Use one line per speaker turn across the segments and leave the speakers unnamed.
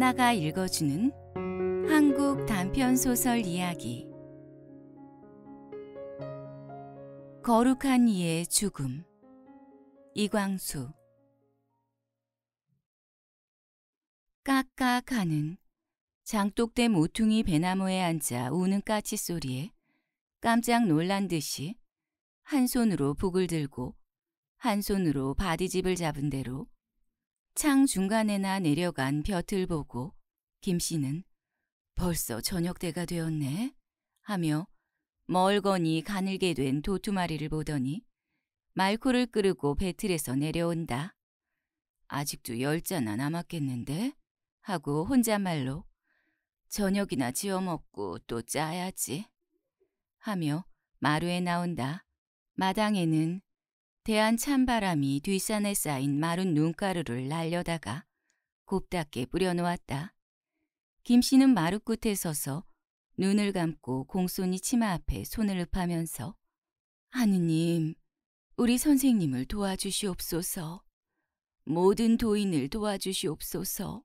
안나가 읽어주는 한국 단편소설 이야기 거룩한 이의 죽음 이광수 까까가는 장독대 모퉁이 배나무에 앉아 우는 까치 소리에 깜짝 놀란 듯이 한 손으로 북을 들고 한 손으로 바디집을 잡은 대로 창 중간에나 내려간 벼을 보고 김 씨는 벌써 저녁 때가 되었네 하며 멀거니 가늘게 된 도투마리를 보더니 말코를 끌고 배틀에서 내려온다. 아직도 열 자나 남았겠는데? 하고 혼잣말로 저녁이나 지어 먹고 또 짜야지 하며 마루에 나온다. 마당에는 대한 찬바람이 뒷산에 쌓인 마른 눈가루를 날려다가 곱닥게 뿌려놓았다. 김 씨는 마루 끝에 서서 눈을 감고 공손히 치마 앞에 손을 읍하면서 하느님, 우리 선생님을 도와주시옵소서. 모든 도인을 도와주시옵소서.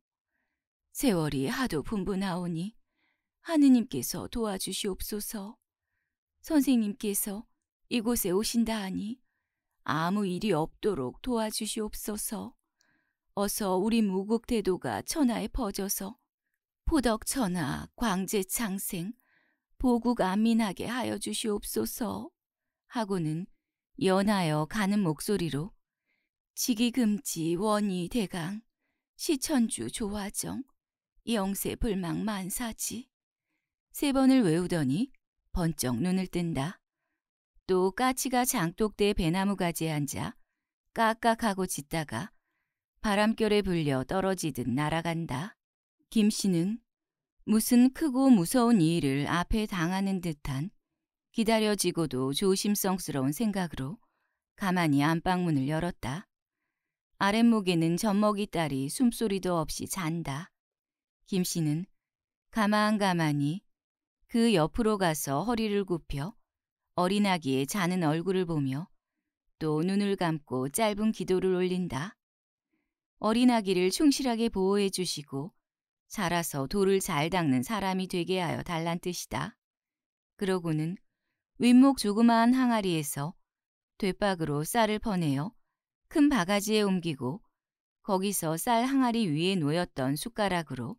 세월이 하도 분분하오니 하느님께서 도와주시옵소서. 선생님께서 이곳에 오신다 하니 아무 일이 없도록 도와주시옵소서. 어서 우리 무국 대도가 천하에 퍼져서 포덕 천하 광제 창생 보국 안민하게 하여 주시옵소서 하고는 연하여 가는 목소리로 지기금지 원위 대강 시천주 조화정 영세 불망 만사지 세 번을 외우더니 번쩍 눈을 뜬다. 또 까치가 장독대 배나무 가지에 앉아 까깍하고 짖다가 바람결에 불려 떨어지듯 날아간다. 김 씨는 무슨 크고 무서운 일을 앞에 당하는 듯한 기다려지고도 조심성스러운 생각으로 가만히 안방문을 열었다. 아랫목에는 젖먹이 딸이 숨소리도 없이 잔다. 김 씨는 가만가만히 그 옆으로 가서 허리를 굽혀 어린 아기의 자는 얼굴을 보며 또 눈을 감고 짧은 기도를 올린다. 어린 아기를 충실하게 보호해 주시고 자라서 돌을 잘 닦는 사람이 되게 하여 달란 뜻이다. 그러고는 윗목 조그마한 항아리에서 되박으로 쌀을 퍼내어 큰 바가지에 옮기고 거기서 쌀 항아리 위에 놓였던 숟가락으로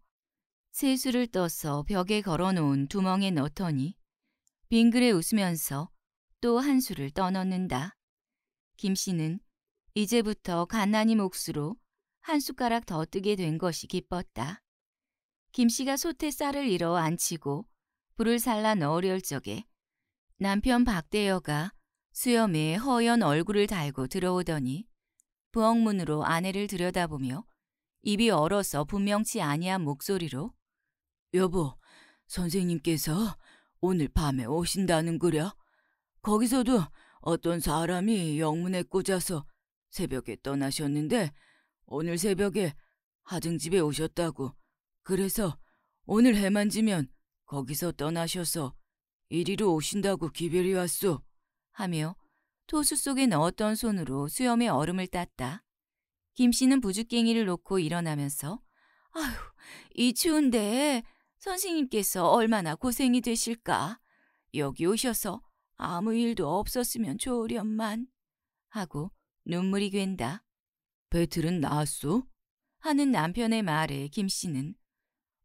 세수를 떠서 벽에 걸어놓은 두멍에 넣더니 빙그레 웃으면서 또 한수를 떠넣는다. 김 씨는 이제부터 가난이 몫으로 한 숟가락 더 뜨게 된 것이 기뻤다. 김 씨가 솥에 쌀을 잃어 앉히고 불을 살라 넣으려 할 적에 남편 박대여가 수염에 허연 얼굴을 달고 들어오더니 부엌문으로 아내를 들여다보며 입이 얼어서 분명치 아니한 목소리로 여보, 선생님께서 오늘 밤에 오신다는 거랴? 거기서도 어떤 사람이 영문에 꽂아서 새벽에 떠나셨는데 오늘 새벽에 하등집에 오셨다고 그래서 오늘 해만 지면 거기서 떠나셔서 이리로 오신다고 기별이 왔소 하며 토수 속에 넣었던 손으로 수염에 얼음을 땄다. 김 씨는 부죽갱이를 놓고 일어나면서 아휴 이 추운데 선생님께서 얼마나 고생이 되실까. 여기 오셔서 아무 일도 없었으면 좋으련만. 하고 눈물이 괜다. 배틀은 나았소? 하는 남편의 말에 김 씨는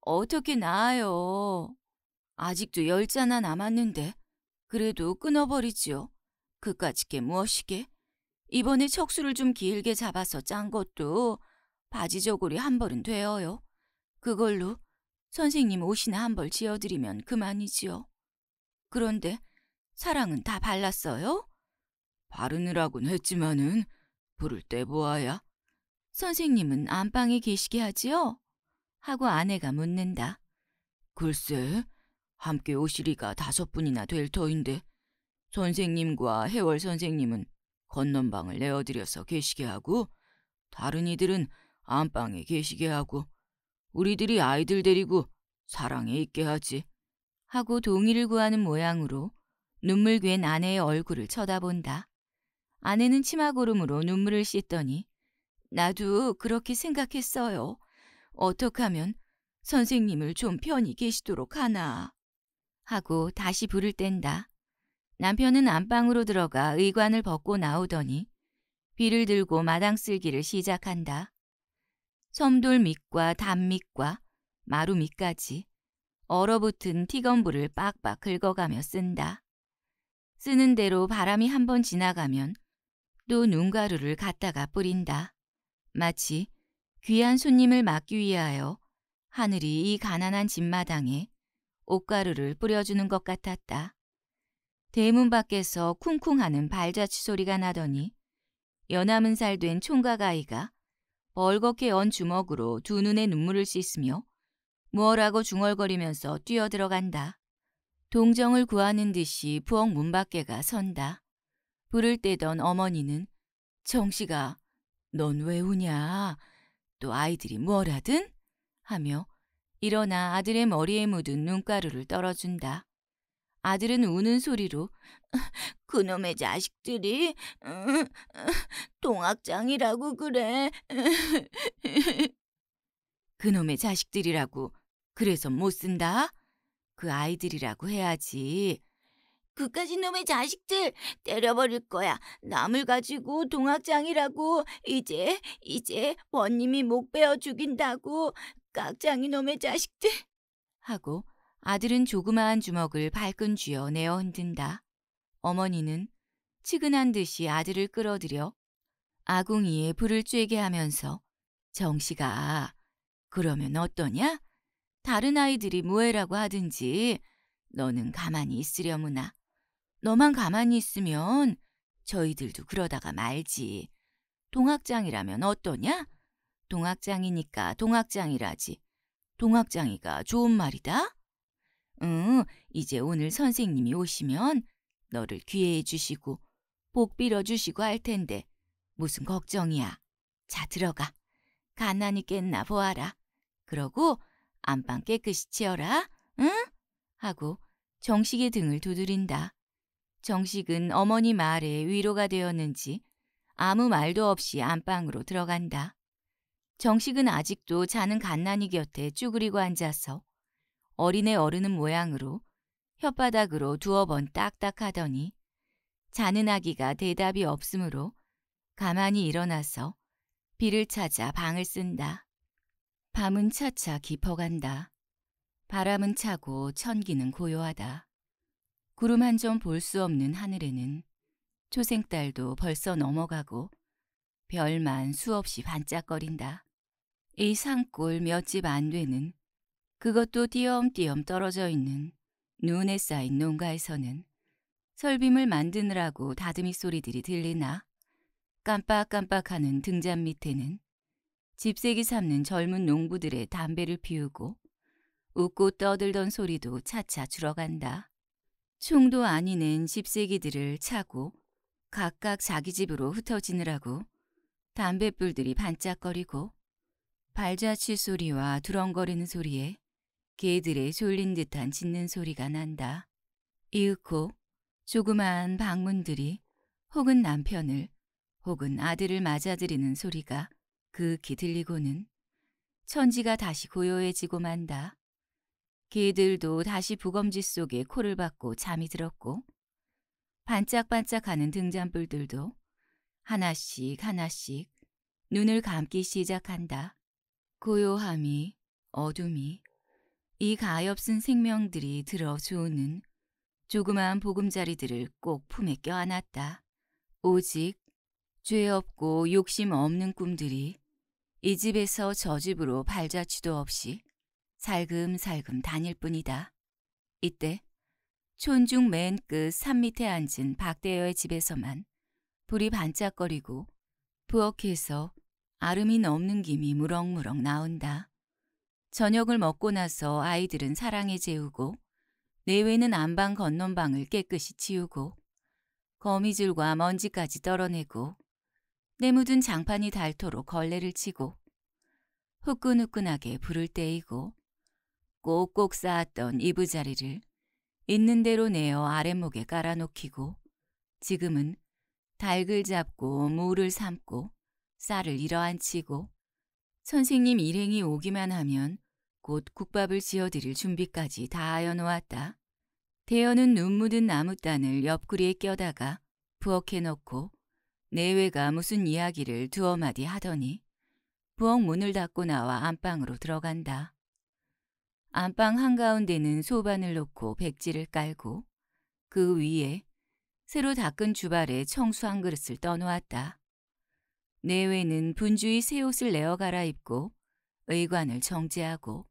어떻게 나아요. 아직도 열 잔나 남았는데 그래도 끊어버리지요. 그까짓 게 무엇이게? 이번에 척수를 좀 길게 잡아서 짠 것도 바지 저고리 한 벌은 되어요. 그걸로 선생님 옷이나 한 벌 지어드리면 그만이지요. 그런데 사랑은 다 발랐어요? 바르느라곤 했지만은 불을 떼보아야. 선생님은 안방에 계시게 하지요? 하고 아내가 묻는다. 글쎄, 함께 오시리가 다섯 분이나 될 터인데 선생님과 해월 선생님은 건넌방을 내어드려서 계시게 하고 다른 이들은 안방에 계시게 하고 우리들이 아이들 데리고 사랑에 있게 하지. 하고 동의를 구하는 모양으로 눈물 괴 아내의 얼굴을 쳐다본다. 아내는 치마고름으로 눈물을 씻더니 나도 그렇게 생각했어요. 어떡 하면 선생님을 좀 편히 계시도록 하나. 하고 다시 불을 뗀다. 남편은 안방으로 들어가 의관을 벗고 나오더니 비를 들고 마당 쓸기를 시작한다. 섬돌 밑과 담 밑과 마루 밑까지 얼어붙은 티건부를 빡빡 긁어가며 쓴다. 쓰는 대로 바람이 한 번 지나가면 또 눈가루를 갖다가 뿌린다. 마치 귀한 손님을 막기 위하여 하늘이 이 가난한 집마당에 옷가루를 뿌려주는 것 같았다. 대문 밖에서 쿵쿵하는 발자취 소리가 나더니 연암은 살된 총각 아이가 벌겋게 언 주먹으로 두 눈에 눈물을 씻으며 무얼하고 중얼거리면서 뛰어들어간다. 동정을 구하는 듯이 부엌 문 밖에가 선다. 불을 떼던 어머니는 정씨가 넌 왜 우냐? 또 아이들이 뭐하든 하며 일어나 아들의 머리에 묻은 눈가루를 떨어준다. 아들은 우는 소리로 그놈의 자식들이 동학장이라고 그래. 그놈의 자식들이라고 그래서 못 쓴다? 그 아이들이라고 해야지. 그까지 놈의 자식들 때려버릴 거야. 남을 가지고 동학장이라고 이제 이제 원님이 목 베어 죽인다고 깍장이 놈의 자식들 하고 아들은 조그마한 주먹을 발끈 쥐어 내어 흔든다. 어머니는 측은한 듯이 아들을 끌어들여 아궁이에 불을 쬐게 하면서 정씨가 그러면 어떠냐? 다른 아이들이 뭐해라고 하든지 너는 가만히 있으려무나. 너만 가만히 있으면 저희들도 그러다가 말지. 동학장이라면 어떠냐? 동학장이니까 동학장이라지. 동학장이가 좋은 말이다? 응, 이제 오늘 선생님이 오시면 너를 귀해해 주시고 복 빌어 주시고 할 텐데 무슨 걱정이야. 자, 들어가. 가난이 깼나 보아라. 그러고 안방 깨끗이 치워라. 응? 하고 정식의 등을 두드린다. 정식은 어머니 말에 위로가 되었는지 아무 말도 없이 안방으로 들어간다. 정식은 아직도 자는 갓난이 곁에 쭈그리고 앉아서 어린애 어르는 모양으로 혓바닥으로 두어 번 딱딱하더니 자는 아기가 대답이 없으므로 가만히 일어나서 비를 찾아 방을 쓴다. 밤은 차차 깊어간다. 바람은 차고 천기는 고요하다. 구름 한 점 볼 수 없는 하늘에는 초생달도 벌써 넘어가고 별만 수없이 반짝거린다. 이 산골 몇 집 안 되는 그것도 띄엄띄엄 떨어져 있는 눈에 쌓인 농가에서는 설빔을 만드느라고 다듬이 소리들이 들리나 깜빡깜빡하는 등잔 밑에는 집색기 삼는 젊은 농부들의 담배를 피우고 웃고 떠들던 소리도 차차 줄어간다. 총도 아니는 집세기들을 차고 각각 자기 집으로 흩어지느라고 담뱃불들이 반짝거리고 발자취 소리와 두렁거리는 소리에 개들의 졸린 듯한 짖는 소리가 난다. 이윽고 조그마한 방문들이 혹은 남편을 혹은 아들을 맞아들이는 소리가 그윽히 들리고는 천지가 다시 고요해지고 만다. 개들도 다시 부검지 속에 코를 박고 잠이 들었고 반짝반짝하는 등잔불들도 하나씩 하나씩 눈을 감기 시작한다. 고요함이 어둠이 이 가엾은 생명들이 들어 주우는 조그마한 보금자리들을 꼭 품에 껴안았다. 오직 죄 없고 욕심 없는 꿈들이 이 집에서 저 집으로 발자취도 없이 살금살금 다닐 뿐이다. 이때 촌중 맨 끝 산밑에 앉은 박대여의 집에서만 불이 반짝거리고 부엌에서 아름이 넘는 김이 무럭무럭 나온다. 저녁을 먹고 나서 아이들은 사랑에 재우고 내외는 안방 건넌방을 깨끗이 치우고 거미줄과 먼지까지 떨어내고 내 묻은 장판이 닳도록 걸레를 치고 후끈후끈하게 불을 떼이고 꼭꼭 쌓았던 이부자리를 있는 대로 내어 아랫목에 깔아놓히고 지금은 닭을 잡고 물을 삶고 쌀을 일어앉히고 선생님 일행이 오기만 하면 곧 국밥을 지어드릴 준비까지 다 하여놓았다. 대현은눈 묻은 나무단을 옆구리에 껴다가 부엌에 넣고 내외가 무슨 이야기를 두어 마디 하더니 부엌 문을 닫고 나와 안방으로 들어간다. 안방 한가운데는 소반을 놓고 백지를 깔고 그 위에 새로 닦은 주발에 청수 한 그릇을 떠놓았다. 내외는 분주히 새 옷을 내어 갈아입고 의관을 정제하고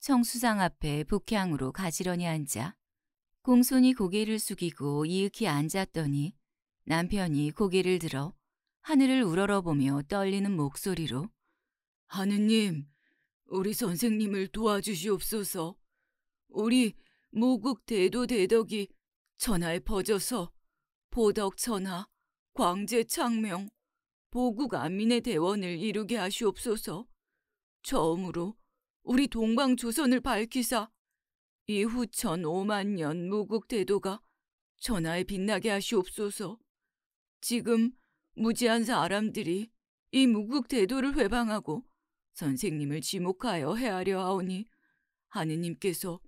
청수상 앞에 북향으로 가지런히 앉아 공손히 고개를 숙이고 이윽히 앉았더니 남편이 고개를 들어 하늘을 우러러보며 떨리는 목소리로 하느님, 우리 선생님을 도와주시옵소서. 우리 모국 대도 대덕이 천하에 퍼져서 보덕 천하, 광제 창명, 보국 안민의 대원을 이루게 하시옵소서. 처음으로 우리 동방 조선을 밝히사 이후 천 오만 년 무국 대도가 천하에 빛나게 하시옵소서. 지금 무지한 사람들이 이 무국 대도를 회방하고 선생님을 지목하여 헤아려 하오니 하느님께서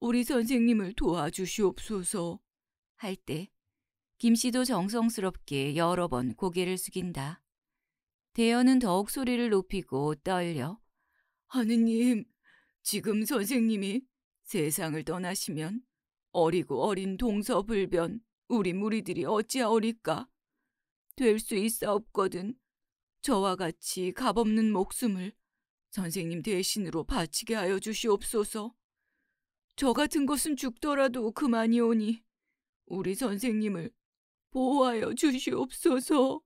우리 선생님을 도와주시옵소서 할때 김 씨도 정성스럽게 여러 번 고개를 숙인다. 대현은 더욱 소리를 높이고 떨려. 하느님, 지금 선생님이 세상을 떠나시면 어리고 어린 동서불변 우리 무리들이 어찌하오리까? 될 수있사없거든 저와 같이 값없는 목숨을 선생님 대신으로 바치게 하여 주시옵소서. 저 같은 것은 죽더라도 그만이오니 우리 선생님을 보호하여 주시옵소서.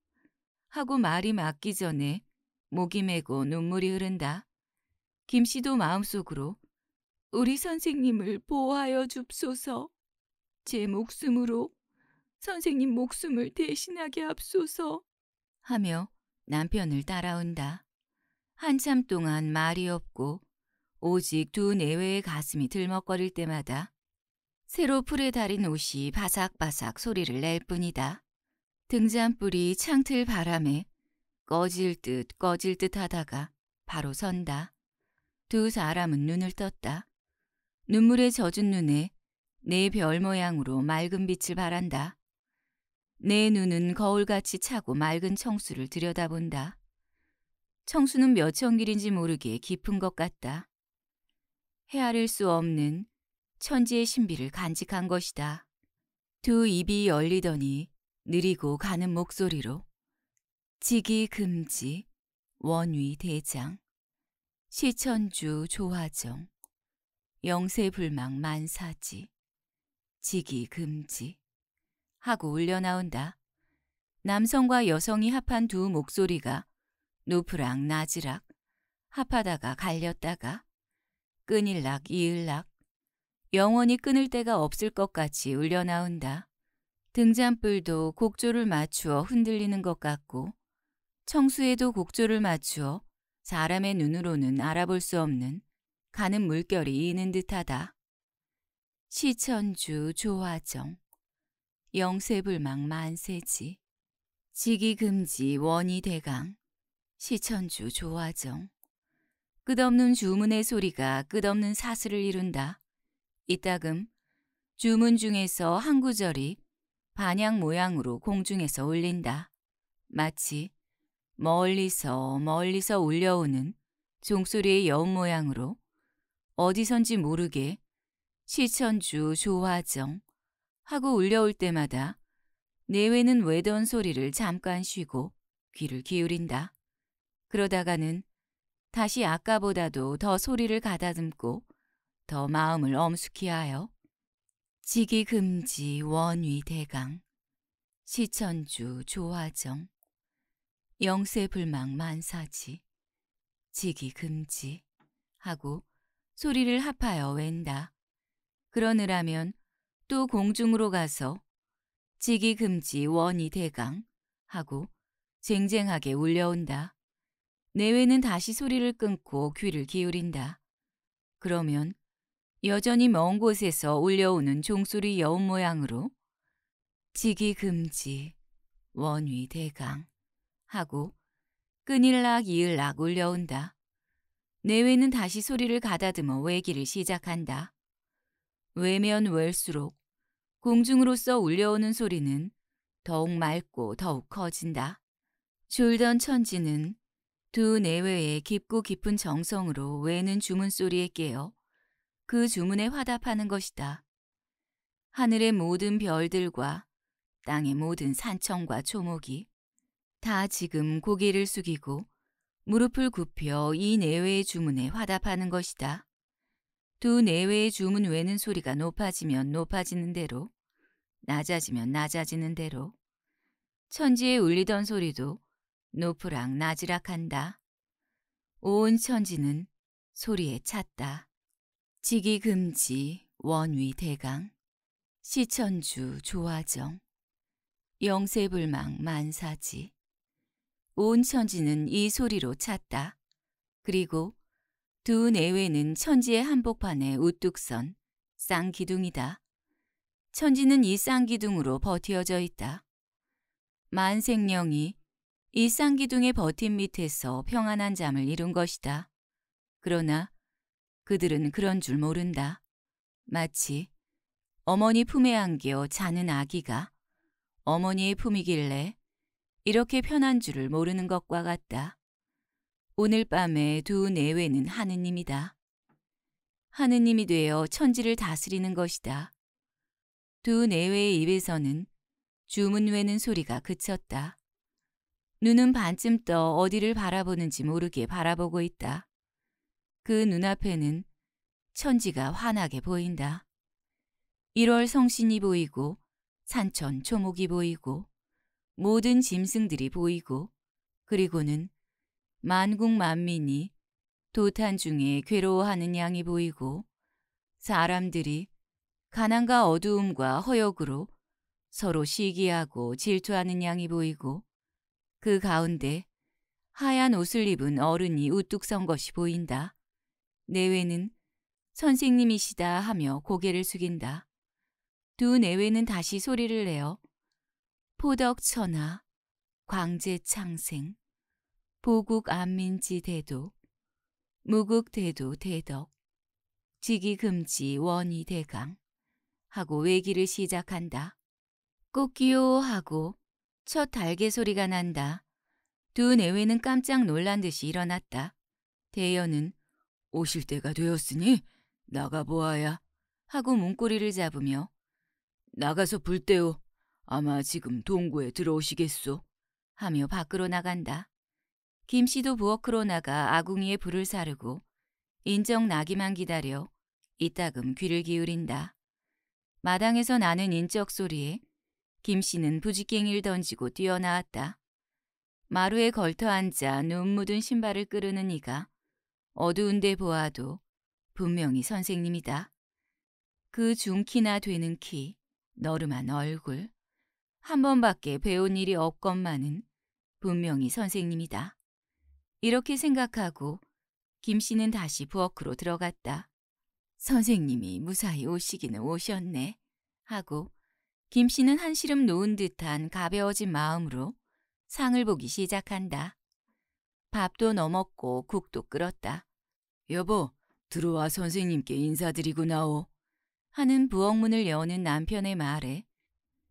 하고 말이 막기 전에 목이 메고 눈물이 흐른다. 김 씨도 마음속으로 우리 선생님을 보호하여 줍소서. 제 목숨으로 선생님 목숨을 대신하게 합소서. 하며 남편을 따라온다. 한참 동안 말이 없고 오직 두 내외의 가슴이 들먹거릴 때마다 새로 풀에 달인 옷이 바삭바삭 소리를 낼 뿐이다. 등잔불이 창틀 바람에 꺼질 듯 꺼질 듯 하다가 바로 선다. 두 사람은 눈을 떴다. 눈물에 젖은 눈에 내 별 모양으로 맑은 빛을 바란다. 내 눈은 거울같이 차고 맑은 청수를 들여다본다. 청수는 몇천 길인지 모르게 깊은 것 같다. 헤아릴 수 없는 천지의 신비를 간직한 것이다. 두 입이 열리더니 느리고 가는 목소리로 지기 금지 원위 대장 시천주 조화정 영세불망 만사지 지기 금지 하고 울려나온다. 남성과 여성이 합한 두 목소리가 높으락 낮으락 합하다가 갈렸다가 끈일락 이을락 영원히 끊을 데가 없을 것 같이 울려나온다. 등잔불도 곡조를 맞추어 흔들리는 것 같고 청수에도 곡조를 맞추어 사람의 눈으로는 알아볼 수 없는 가는 물결이 이는 듯하다. 시천주 조화정 영세불망 만세지 지기금지 원이대강 시천주 조화정 끝없는 주문의 소리가 끝없는 사슬을 이룬다. 이따금 주문 중에서 한 구절이 반향 모양으로 공중에서 울린다. 마치 멀리서 멀리서 울려오는 종소리의 여운 모양으로 어디선지 모르게 시천주 조화정 하고 울려올 때마다 내외는 외던 소리를 잠깐 쉬고 귀를 기울인다. 그러다가는 다시 아까보다도 더 소리를 가다듬고 더 마음을 엄숙히 하여 지기금지 원위대강 시천주 조화정 영세불망 만사지 지기금지 하고 소리를 합하여 웬다. 그러느라면 또 공중으로 가서 지기금지 원위대강 하고 쟁쟁하게 울려온다. 내외는 다시 소리를 끊고 귀를 기울인다. 그러면 여전히 먼 곳에서 울려오는 종소리 여운 모양으로 지기 금지, 원위 대강 하고 끈일락 이을락 울려온다. 내외는 다시 소리를 가다듬어 외기를 시작한다. 외면 월수록 공중으로서 울려오는 소리는 더욱 맑고 더욱 커진다. 졸던 천지는 두 내외의 깊고 깊은 정성으로 외는 주문 소리에 깨어 그 주문에 화답하는 것이다. 하늘의 모든 별들과 땅의 모든 산청과 초목이 다 지금 고개를 숙이고 무릎을 굽혀 이 내외의 주문에 화답하는 것이다. 두 내외의 주문 외는 소리가 높아지면 높아지는 대로 낮아지면 낮아지는 대로 천지에 울리던 소리도 높으락 낮으락 한다. 온 천지는 소리에 찼다. 직위 금지 원위 대강 시천주 조화정 영세불망 만사지 온 천지는 이 소리로 찾다 그리고 두 내외는 천지의 한복판에 우뚝 선 쌍기둥이다. 천지는 이 쌍기둥으로 버티어져 있다. 만생령이 이 쌍기둥의 버팀 밑에서 평안한 잠을 이룬 것이다. 그러나 그들은 그런 줄 모른다. 마치 어머니 품에 안겨 자는 아기가 어머니의 품이길래 이렇게 편한 줄을 모르는 것과 같다. 오늘 밤에두 내외는 하느님이다. 하느님이 되어 천지를 다스리는 것이다. 두 내외의 입에서는 주문 외는 소리가 그쳤다. 눈은 반쯤 떠 어디를 바라보는지 모르게 바라보고 있다. 그 눈앞에는 천지가 환하게 보인다. 1월 성신이 보이고 산천 초목이 보이고 모든 짐승들이 보이고 그리고는 만국 만민이 도탄 중에 괴로워하는 양이 보이고 사람들이 가난과 어두움과 허역으로 서로 시기하고 질투하는 양이 보이고 그 가운데 하얀 옷을 입은 어른이 우뚝 선 것이 보인다. 내외는 선생님이시다 하며 고개를 숙인다. 두 내외는 다시 소리를 내어 포덕천하, 광제창생, 보국안민지 대도, 무국대도 대덕, 지기금지 원위대강 하고 외기를 시작한다. 꽃기요 하고 첫 달개 소리가 난다. 두 내외는 깜짝 놀란 듯이 일어났다. 대여는 오실 때가 되었으니 나가보아야 하고 문고리를 잡으며 나가서 불때오 아마 지금 동구에 들어오시겠소 하며 밖으로 나간다. 김씨도 부엌으로 나가 아궁이에 불을 사르고 인정 나기만 기다려 이따금 귀를 기울인다. 마당에서 나는 인적 소리에 김씨는 부지깽이를 던지고 뛰어나왔다. 마루에 걸터앉아 눈 묻은 신발을 끌르는 이가 어두운데 보아도 분명히 선생님이다. 그 중키나 되는 키, 너름한 얼굴, 한 번밖에 배운 일이 없건만은 분명히 선생님이다. 이렇게 생각하고 김 씨는 다시 부엌으로 들어갔다. 선생님이 무사히 오시기는 오셨네 하고 김 씨는 한시름 놓은 듯한 가벼워진 마음으로 상을 보기 시작한다. 밥도 넘었고 국도 끓었다. 여보, 들어와 선생님께 인사드리고 나오. 하는 부엌문을 여는 남편의 말에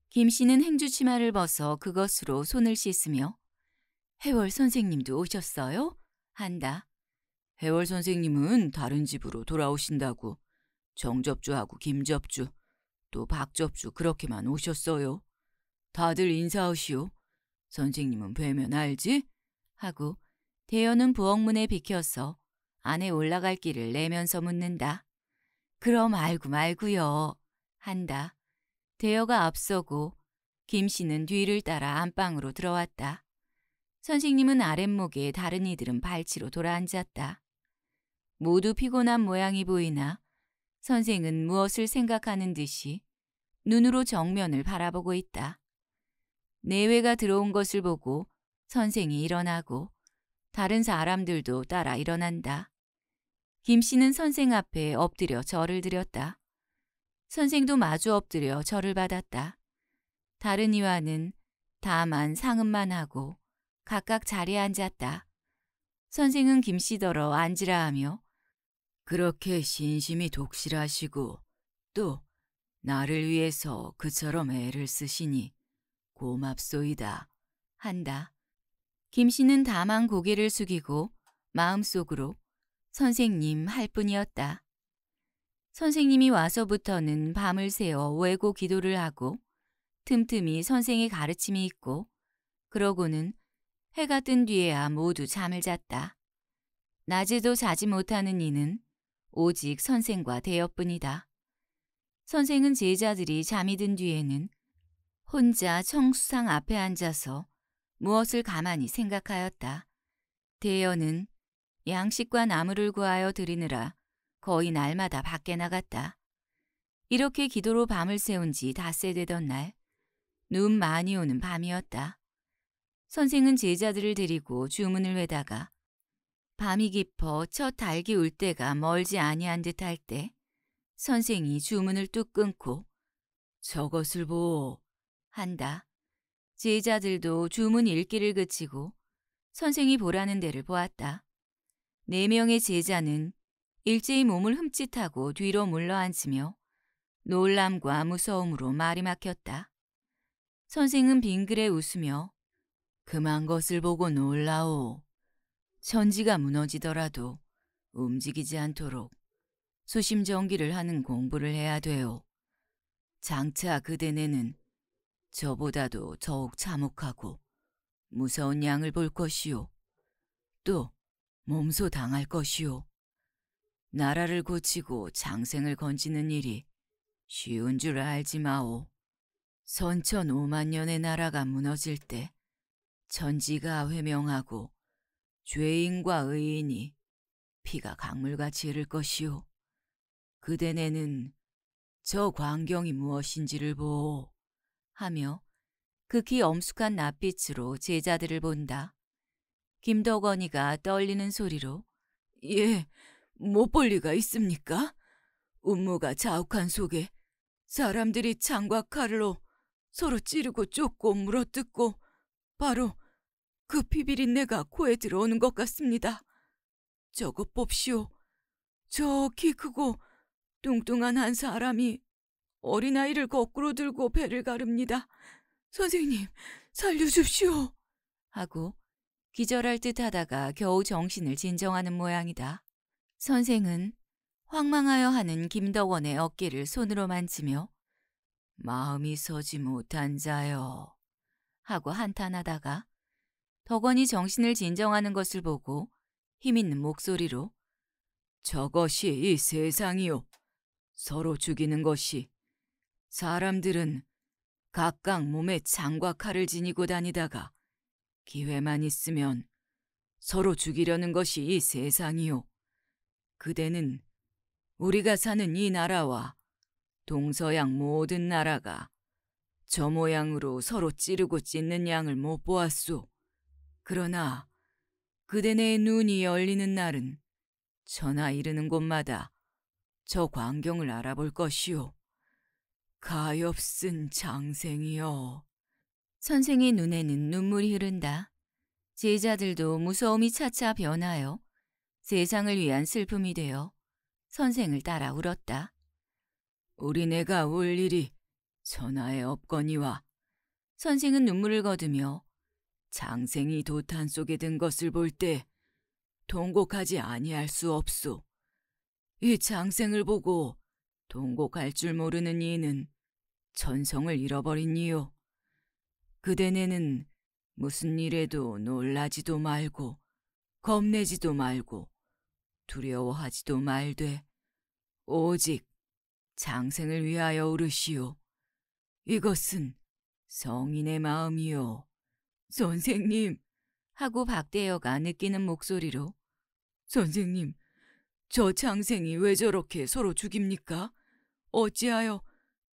김 씨는 행주 치마를 벗어 그것으로 손을 씻으며 해월 선생님도 오셨어요? 한다. 해월 선생님은 다른 집으로 돌아오신다고 정접주하고 김접주 또 박접주 그렇게만 오셨어요. 다들 인사하시오. 선생님은 뵈면 알지? 하고 대여는 부엌문에 비켜서 안에 올라갈 길을 내면서 묻는다. 그럼 알고 말고요. 한다. 대여가 앞서고 김 씨는 뒤를 따라 안방으로 들어왔다. 선생님은 아랫목에 다른 이들은 발치로 돌아앉았다. 모두 피곤한 모양이 보이나 선생은 무엇을 생각하는 듯이 눈으로 정면을 바라보고 있다. 내외가 들어온 것을 보고 선생이 일어나고 다른 사람들도 따라 일어난다. 김 씨는 선생 앞에 엎드려 절을 드렸다. 선생도 마주 엎드려 절을 받았다. 다른 이와는 다만 상음만 하고 각각 자리에 앉았다. 선생은 김씨더러 앉으라 하며 그렇게 신심이 독실하시고 또 나를 위해서 그처럼 애를 쓰시니 고맙소이다 한다. 김씨는 다만 고개를 숙이고 마음속으로 선생님 할 뿐이었다. 선생님이 와서부터는 밤을 새워 외고 기도를 하고 틈틈이 선생의 가르침이 있고 그러고는 해가 뜬 뒤에야 모두 잠을 잤다. 낮에도 자지 못하는 이는 오직 선생과 대여뿐이다. 선생은 제자들이 잠이 든 뒤에는 혼자 청수상 앞에 앉아서 무엇을 가만히 생각하였다. 대여는 양식과 나무를 구하여 드리느라 거의 날마다 밖에 나갔다. 이렇게 기도로 밤을 세운지 닷새 되던 날, 눈 많이 오는 밤이었다. 선생은 제자들을 데리고 주문을 외다가 밤이 깊어 첫 달기 울 때가 멀지 아니한 듯할 때 선생이 주문을 뚝 끊고 저것을 보 한다. 제자들도 주문 읽기를 그치고 선생이 보라는 데를 보았다. 네 명의 제자는 일제히 몸을 흠칫하고 뒤로 물러앉으며 놀람과 무서움으로 말이 막혔다. 선생은 빙그레 웃으며 그만 것을 보고 놀라오. 천지가 무너지더라도 움직이지 않도록 수심정기를 하는 공부를 해야 돼요. 장차 그대내는 저보다도 더욱 참혹하고 무서운 양을 볼것이오또 몸소 당할 것이요. 나라를 고치고 장생을 건지는 일이 쉬운 줄 알지 마오. 선천 5만 년의 나라가 무너질 때 천지가 회명하고 죄인과 의인이 피가 강물같이 흐를 것이오 그대네는 저 광경이 무엇인지를 보오 하며 극히 엄숙한 낯빛으로 제자들을 본다. 김덕원이가 떨리는 소리로 예, 못 볼 리가 있습니까? 음모가 자욱한 속에 사람들이 창과 칼로 서로 찌르고 쫓고 물어뜯고 바로 그 피비린내가 코에 들어오는 것 같습니다. 저거 봅시오. 저 키 크고 뚱뚱한 한 사람이 어린아이를 거꾸로 들고 배를 가릅니다. 선생님, 살려줍시오. 하고 기절할 듯 하다가 겨우 정신을 진정하는 모양이다. 선생은 황망하여 하는 김덕원의 어깨를 손으로 만지며 마음이 서지 못한 자여 하고 한탄하다가 덕원이 정신을 진정하는 것을 보고 힘있는 목소리로 저것이 이 세상이요. 서로 죽이는 것이 사람들은 각각 몸에 장과 칼을 지니고 다니다가 기회만 있으면 서로 죽이려는 것이 이 세상이요. 그대는 우리가 사는 이 나라와 동서양 모든 나라가 저 모양으로 서로 찌르고 찢는 양을 못 보았소. 그러나 그대네 의 눈이 열리는 날은 전하 이르는 곳마다 저 광경을 알아볼 것이요. 가엾은 장생이여. 선생의 눈에는 눈물이 흐른다. 제자들도 무서움이 차차 변하여 세상을 위한 슬픔이 되어 선생을 따라 울었다. 우리네가 울 일이 천하에 없거니와 선생은 눈물을 거두며 장생이 도탄 속에 든 것을 볼 때 동곡하지 아니할 수 없소. 이 장생을 보고 동곡할 줄 모르는 이는 천성을 잃어버린 이요. 그대네는 무슨 일에도 놀라지도 말고 겁내지도 말고 두려워하지도 말되 오직 장생을 위하여 오르시오. 이것은 성인의 마음이요. 선생님! 하고 박대여가 느끼는 목소리로 선생님, 저 장생이 왜 저렇게 서로 죽입니까? 어찌하여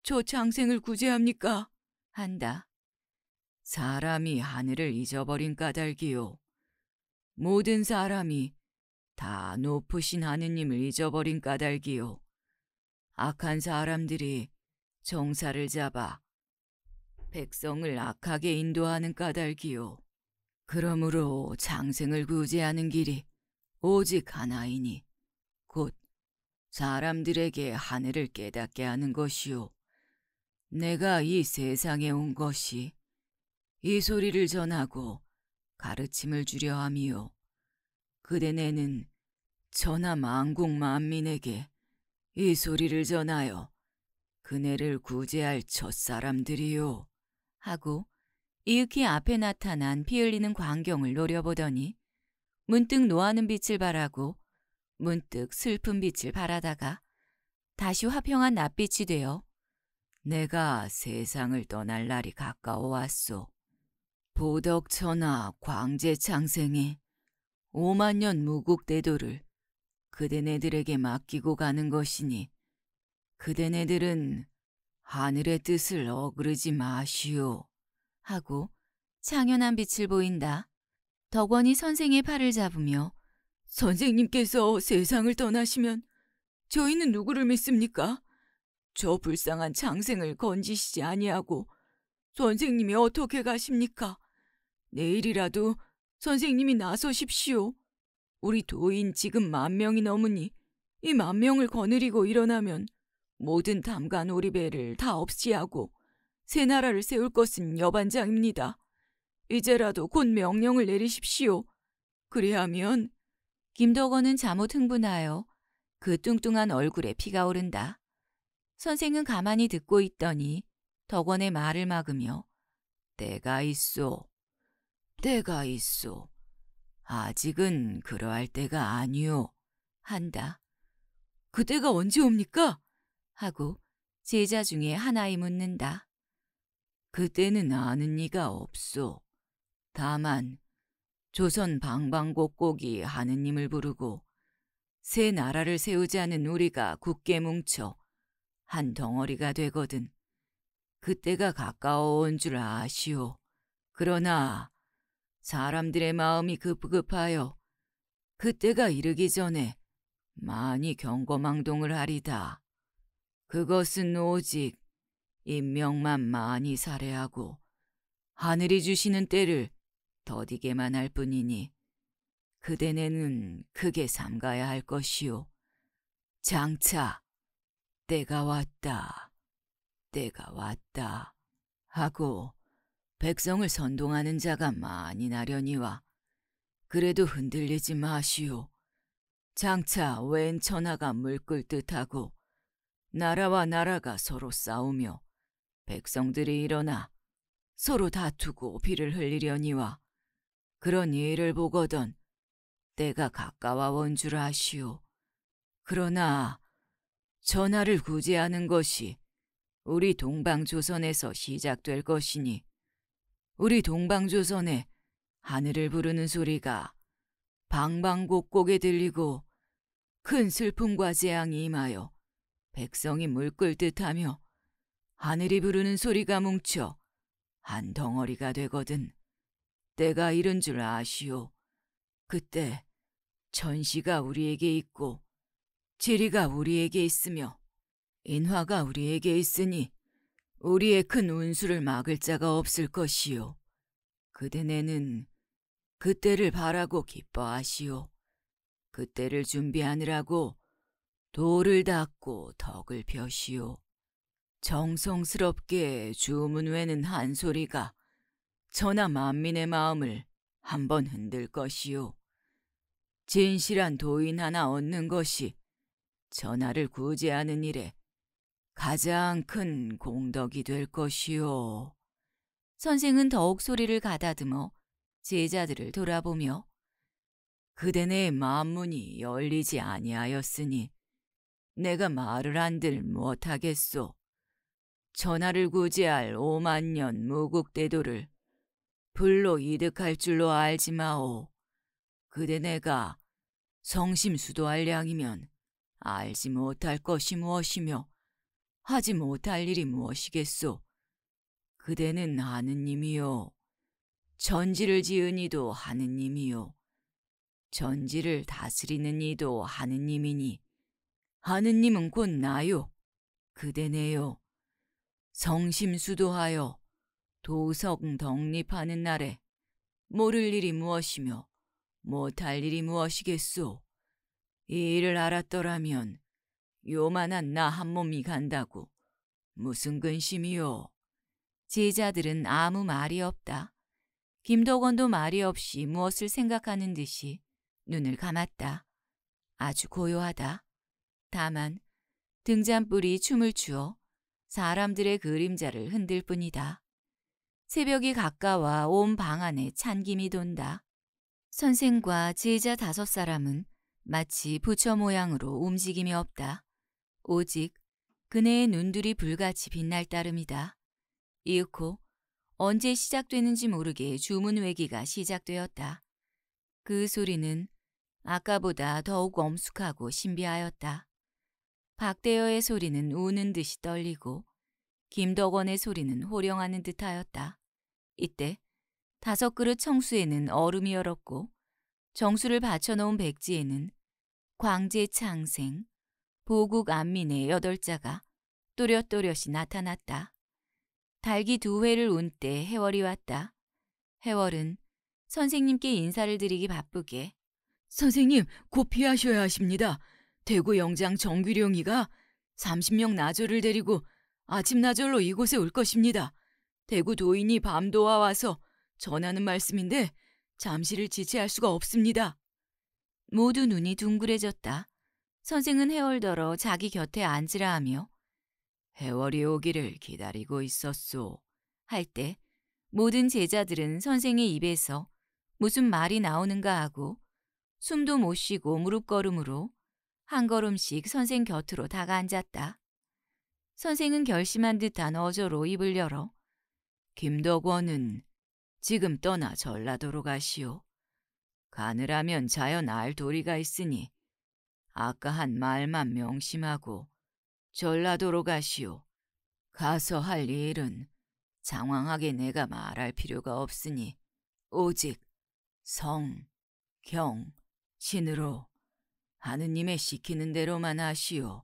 저 장생을 구제합니까? 한다. 사람이 하늘을 잊어버린 까닭이요. 모든 사람이 다 높으신 하느님을 잊어버린 까닭이요. 악한 사람들이 정사를 잡아 백성을 악하게 인도하는 까닭이요. 그러므로 장생을 구제하는 길이 오직 하나이니 곧 사람들에게 하늘을 깨닫게 하는 것이요. 내가 이 세상에 온 것이 이 소리를 전하고 가르침을 주려 함이요. 그대네는 전하 만국 만민에게 이 소리를 전하여 그네를 구제할 첫사람들이요. 하고 이윽히 앞에 나타난 피 흘리는 광경을 노려보더니 문득 노하는 빛을 바라고 문득 슬픈 빛을 바라다가 다시 화평한 낮빛이 되어 내가 세상을 떠날 날이 가까워 왔소. 보덕천하 광제창생이 오만년 무국대도를 그대네들에게 맡기고 가는 것이니 그대네들은 하늘의 뜻을 어그르지 마시오 하고 창연한 빛을 보인다. 덕원이 선생의 팔을 잡으며 선생님께서 세상을 떠나시면 저희는 누구를 믿습니까? 저 불쌍한 창생을 건지시지 아니하고 선생님이 어떻게 가십니까? 내일이라도 선생님이 나서십시오. 우리 도인 지금 만 명이 넘으니 이 만 명을 거느리고 일어나면 모든 담관 오리배를 다 없이하고 새 나라를 세울 것은 여반장입니다. 이제라도 곧 명령을 내리십시오. 그리하면 김덕원은 잠옷 흥분하여 그 뚱뚱한 얼굴에 피가 오른다. 선생은 가만히 듣고 있더니 덕원의 말을 막으며 내가 있소. 때가 있소. 아직은 그러할 때가 아니오. 한다. 그때가 언제 옵니까? 하고 제자 중에 하나이 묻는다. 그때는 아는 이가 없소. 다만 조선 방방곡곡이 하느님을 부르고 새 나라를 세우자는 우리가 굳게 뭉쳐 한 덩어리가 되거든. 그때가 가까워 온 줄 아시오. 그러나 사람들의 마음이 급급하여 그때가 이르기 전에 많이 경거망동을 하리다. 그것은 오직 인명만 많이 살해하고 하늘이 주시는 때를 더디게만 할 뿐이니 그대네는 크게 삼가야 할것이오 장차 때가 왔다, 때가 왔다 하고 백성을 선동하는 자가 많이 나려니와 그래도 흔들리지 마시오. 장차 웬 천하가 물끌 듯하고 나라와 나라가 서로 싸우며 백성들이 일어나 서로 다투고 비를 흘리려니와 그런 일을 보거든 때가 가까워 온 줄 아시오. 그러나 전하를 구제하는 것이 우리 동방조선에서 시작될 것이니 우리 동방조선에 하늘을 부르는 소리가 방방곡곡에 들리고 큰 슬픔과 재앙이 임하여 백성이 물끌 듯하며 하늘이 부르는 소리가 뭉쳐 한 덩어리가 되거든 때가 이른 줄 아시오. 그때 천시가 우리에게 있고 지리가 우리에게 있으며 인화가 우리에게 있으니 우리의 큰 운수를 막을 자가 없을 것이요. 그대네는 그때를 바라고 기뻐하시오. 그때를 준비하느라고 돌을 닦고 덕을 펴시오. 정성스럽게 주문 외는 한 소리가 천하 만민의 마음을 한번 흔들 것이요. 진실한 도인 하나 얻는 것이 전하를 구제하는 일에 가장 큰 공덕이 될 것이요. 선생은 더욱 소리를 가다듬어 제자들을 돌아보며 그대네 만문이 열리지 아니하였으니 내가 말을 한들 못하겠소. 전하를 구제할 오만년 무국대도를 불로 이득할 줄로 알지 마오. 그대 내가 성심수도할 양이면 알지 못할 것이 무엇이며 하지 못할 일이 무엇이겠소? 그대는 하느님이요. 전지를 지은 이도 하느님이요. 전지를 다스리는 이도 하느님이니 하느님은 곧 나요. 그대네요. 성심수도하여 도석 덕립하는 날에 모를 일이 무엇이며 못할 일이 무엇이겠소. 이 일을 알았더라면 요만한 나 한 몸이 간다고 무슨 근심이요? 제자들은 아무 말이 없다. 김덕원도 말이 없이 무엇을 생각하는 듯이 눈을 감았다. 아주 고요하다. 다만 등잔불이 춤을 추어 사람들의 그림자를 흔들 뿐이다. 새벽이 가까워 온 방 안에 찬김이 돈다. 선생과 제자 다섯 사람은 마치 부처 모양으로 움직임이 없다. 오직 그네의 눈들이 불같이 빛날 따름이다. 이윽고 언제 시작되는지 모르게 주문 외기가 시작되었다. 그 소리는 아까보다 더욱 엄숙하고 신비하였다. 박대여의 소리는 우는 듯이 떨리고 김덕원의 소리는 호령하는 듯하였다. 이때 다섯 그릇 청수에는 얼음이 얼었고 정수를 받쳐놓은 백지에는 광재 창생, 보국 안민의 여덟자가 또렷또렷이 나타났다. 달기 두 회를 운 때 해월이 왔다. 해월은 선생님께 인사를 드리기 바쁘게 선생님 곧 피하셔야 하십니다. 대구 영장 정규령이가 30명 나졸을 데리고 아침 나졸로 이곳에 올 것입니다. 대구 도인이 밤도와 와서 전하는 말씀인데 잠시를 지체할 수가 없습니다. 모두 눈이 둥그레졌다. 선생은 해월더러 자기 곁에 앉으라 하며 해월이 오기를 기다리고 있었소 할 때 모든 제자들은 선생의 입에서 무슨 말이 나오는가 하고 숨도 못 쉬고 무릎걸음으로 한 걸음씩 선생 곁으로 다가앉았다. 선생은 결심한 듯한 어조로 입을 열어 김덕원은 지금 떠나 전라도로 가시오. 가느라면 자연 알 도리가 있으니 아까 한 말만 명심하고 전라도로 가시오. 가서 할 일은 장황하게 내가 말할 필요가 없으니 오직 성, 경, 신으로 하느님의 시키는 대로만 하시오.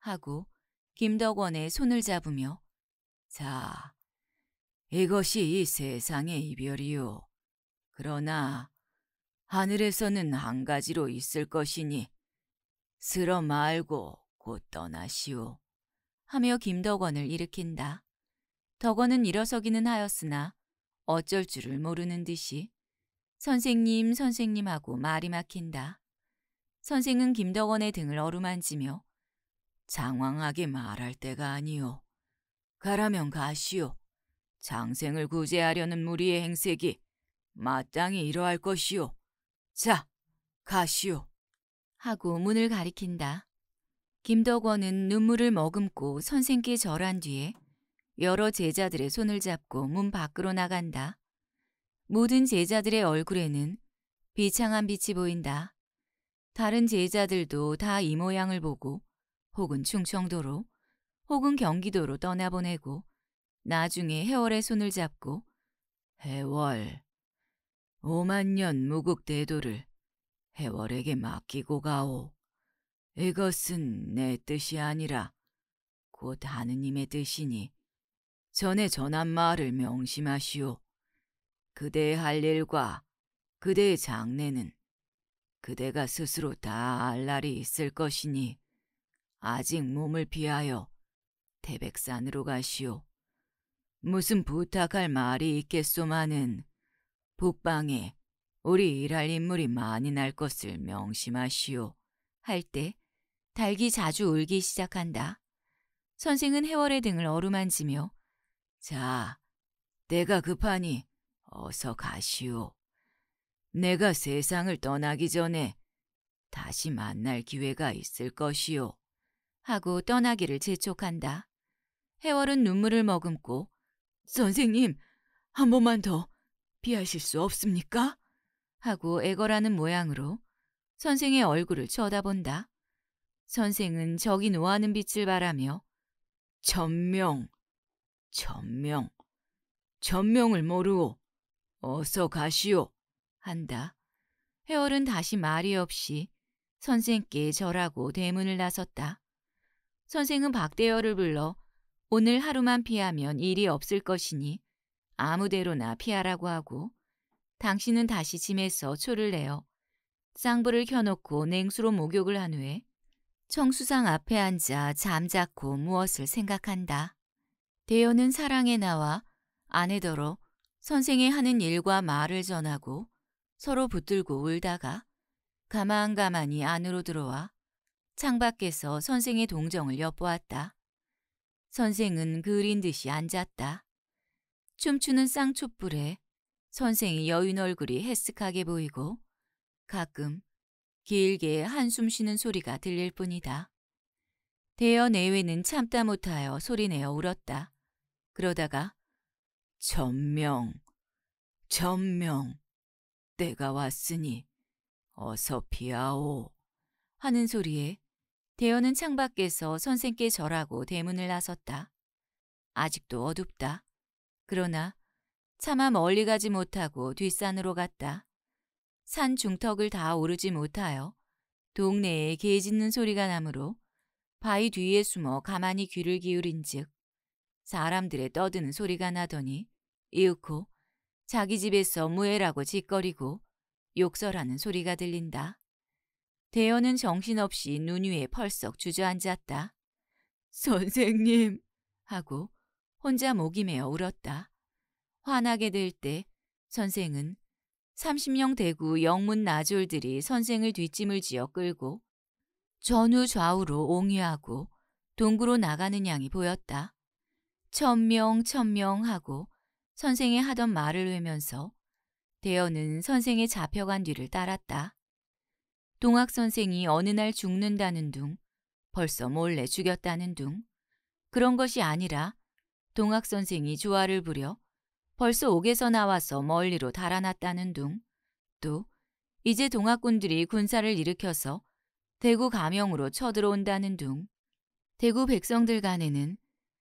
하고 김덕원의 손을 잡으며 자, 이것이 이 세상의 이별이요. 그러나 하늘에서는 한 가지로 있을 것이니 쓸어 말고 곧 떠나시오. 하며 김덕원을 일으킨다. 덕원은 일어서기는 하였으나 어쩔 줄을 모르는 듯이 선생님 선생님 하고 말이 막힌다. 선생은 김덕원의 등을 어루만지며 장황하게 말할 때가 아니오. 가라면 가시오. 장생을 구제하려는 무리의 행색이 마땅히 이러할 것이오. 자, 가시오. 하고 문을 가리킨다. 김덕원은 눈물을 머금고 선생께 절한 뒤에 여러 제자들의 손을 잡고 문 밖으로 나간다. 모든 제자들의 얼굴에는 비창한 빛이 보인다. 다른 제자들도 다 이 모양을 보고 혹은 충청도로 혹은 경기도로 떠나보내고 나중에 해월의 손을 잡고 해월 5만년 무국대도를 해월에게 맡기고 가오. 이것은 내 뜻이 아니라 곧 하느님의 뜻이니 전에 전한 말을 명심하시오. 그대의 할 일과 그대의 장래는 그대가 스스로 다 알 날이 있을 것이니 아직 몸을 피하여 태백산으로 가시오. 무슨 부탁할 말이 있겠소마는 북방에 우리 일할 인물이 많이 날 것을 명심하시오. 할 때 달기 자주 울기 시작한다. 선생은 해월의 등을 어루만지며 자, 내가 급하니 어서 가시오. 내가 세상을 떠나기 전에 다시 만날 기회가 있을 것이오. 하고 떠나기를 재촉한다. 해월은 눈물을 머금고 선생님, 한 번만 더 피하실 수 없습니까? 하고 애걸하는 모양으로 선생의 얼굴을 쳐다본다. 선생은 저기 노하는 빛을 바라며 전명, 전명, 전명을 모르오. 어서 가시오. 한다. 해얼은 다시 말이 없이 선생께 절하고 대문을 나섰다. 선생은 박대열을 불러 오늘 하루만 피하면 일이 없을 것이니 아무데로나 피하라고 하고 당신은 다시 짐에서 초를 내어 쌍불을 켜놓고 냉수로 목욕을 한 후에 청수상 앞에 앉아 잠자코 무엇을 생각한다. 대여는 사랑에 나와 아내더러 선생의 하는 일과 말을 전하고 서로 붙들고 울다가 가만가만히 안으로 들어와 창밖에서 선생의 동정을 엿보았다. 선생은 그린 듯이 앉았다. 춤추는 쌍촛불에 선생의 여윈 얼굴이 헬쓱하게 보이고 가끔 길게 한숨 쉬는 소리가 들릴 뿐이다. 대여 내외는 참다 못하여 소리내어 울었다. 그러다가 전명, 전명, 때가 왔으니 어서 피하오 하는 소리에 대여는 창밖에서 선생께 절하고 대문을 나섰다. 아직도 어둡다. 그러나 차마 멀리 가지 못하고 뒷산으로 갔다. 산 중턱을 다 오르지 못하여 동네에 개 짖는 소리가 나므로 바위 뒤에 숨어 가만히 귀를 기울인즉 사람들의 떠드는 소리가 나더니 이윽고 자기 집에서 무해라고 짓거리고 욕설하는 소리가 들린다. 대현은 정신없이 눈 위에 펄썩 주저앉았다. 선생님 하고 혼자 목이 메어 울었다. 화나게 될 때 선생은 3 0명 대구 영문 나졸들이 선생을 뒷짐을 지어 끌고 전후 좌우로 옹유하고 동구로 나가는 양이 보였다. 천명 천명 하고 선생의 하던 말을 외면서 대여는 선생의 잡혀간 뒤를 따랐다. 동학 선생이 어느 날 죽는다는 둥 벌써 몰래 죽였다는 둥 그런 것이 아니라 동학 선생이 조화를 부려 벌써 옥에서 나와서 멀리로 달아났다는 둥. 또 이제 동학군들이 군사를 일으켜서 대구 가명으로 쳐들어온다는 둥. 대구 백성들 간에는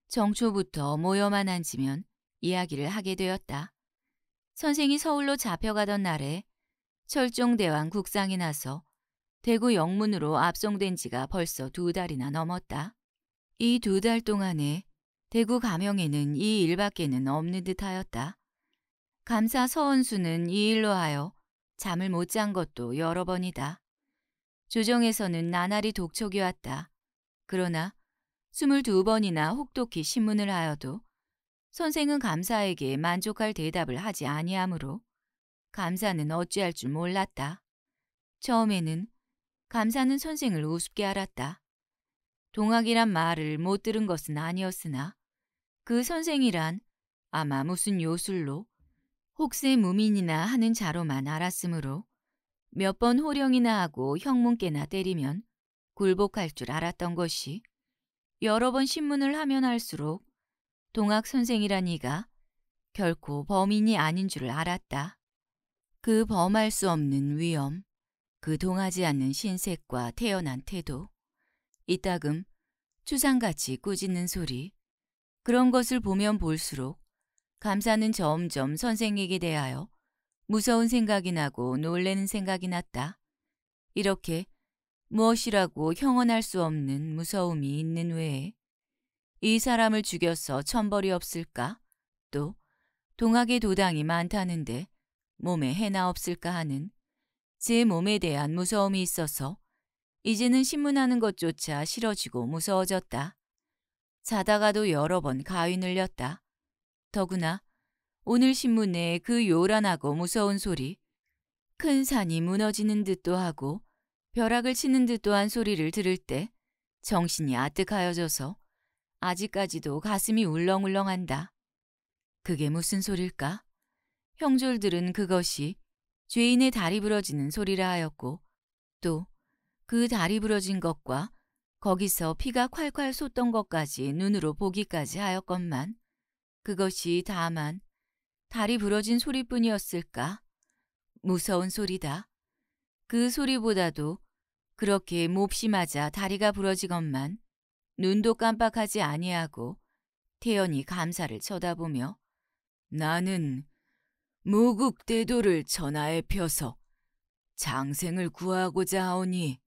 정초부터 모여만 앉으면 이야기를 하게 되었다. 선생이 서울로 잡혀가던 날에 철종대왕 국상이 나서 대구 영문으로 압송된 지가 벌써 두 달이나 넘었다. 이 두 달 동안에 대구 가명에는 이 일밖에는 없는 듯하였다. 감사 서원수는 이 일로 하여 잠을 못 잔 것도 여러 번이다. 조정에서는 나날이 독촉이 왔다. 그러나 22번이나 혹독히 신문을 하여도 선생은 감사에게 만족할 대답을 하지 아니하므로 감사는 어찌할 줄 몰랐다. 처음에는 감사는 선생을 우습게 알았다. 동학이란 말을 못 들은 것은 아니었으나 그 선생이란 아마 무슨 요술로 혹세 무민이나 하는 자로만 알았으므로 몇 번 호령이나 하고 형문께나 때리면 굴복할 줄 알았던 것이 여러 번 신문을 하면 할수록 동학 선생이란 이가 결코 범인이 아닌 줄 알았다. 그 범할 수 없는 위험, 그 동하지 않는 신색과 태연한 태도, 이따금 추상같이 꾸짖는 소리, 그런 것을 보면 볼수록 감사는 점점 선생에게 대하여 무서운 생각이 나고 놀래는 생각이 났다. 이렇게 무엇이라고 형언할 수 없는 무서움이 있는 외에 이 사람을 죽여서 천벌이 없을까? 또 동학의 도당이 많다는데 몸에 해나 없을까 하는 제 몸에 대한 무서움이 있어서 이제는 신문하는 것조차 싫어지고 무서워졌다. 자다가도 여러 번 가위 눌렸다. 더구나 오늘 신문에 내그 요란하고 무서운 소리, 큰 산이 무너지는 듯도 하고 벼락을 치는 듯도 한 소리를 들을 때 정신이 아득하여져서 아직까지도 가슴이 울렁울렁한다. 그게 무슨 소릴까? 형졸들은 그것이 죄인의 다리 부러지는 소리라 하였고 또 그 다리 부러진 것과 거기서 피가 콸콸 솟던 것까지 눈으로 보기까지 하였건만 그것이 다만 다리 부러진 소리뿐이었을까? 무서운 소리다. 그 소리보다도 그렇게 몹시 맞아 다리가 부러지건만 눈도 깜빡하지 아니하고 태연이 감사를 쳐다보며 나는 무국대도를 전하에 펴서 장생을 구하고자 하오니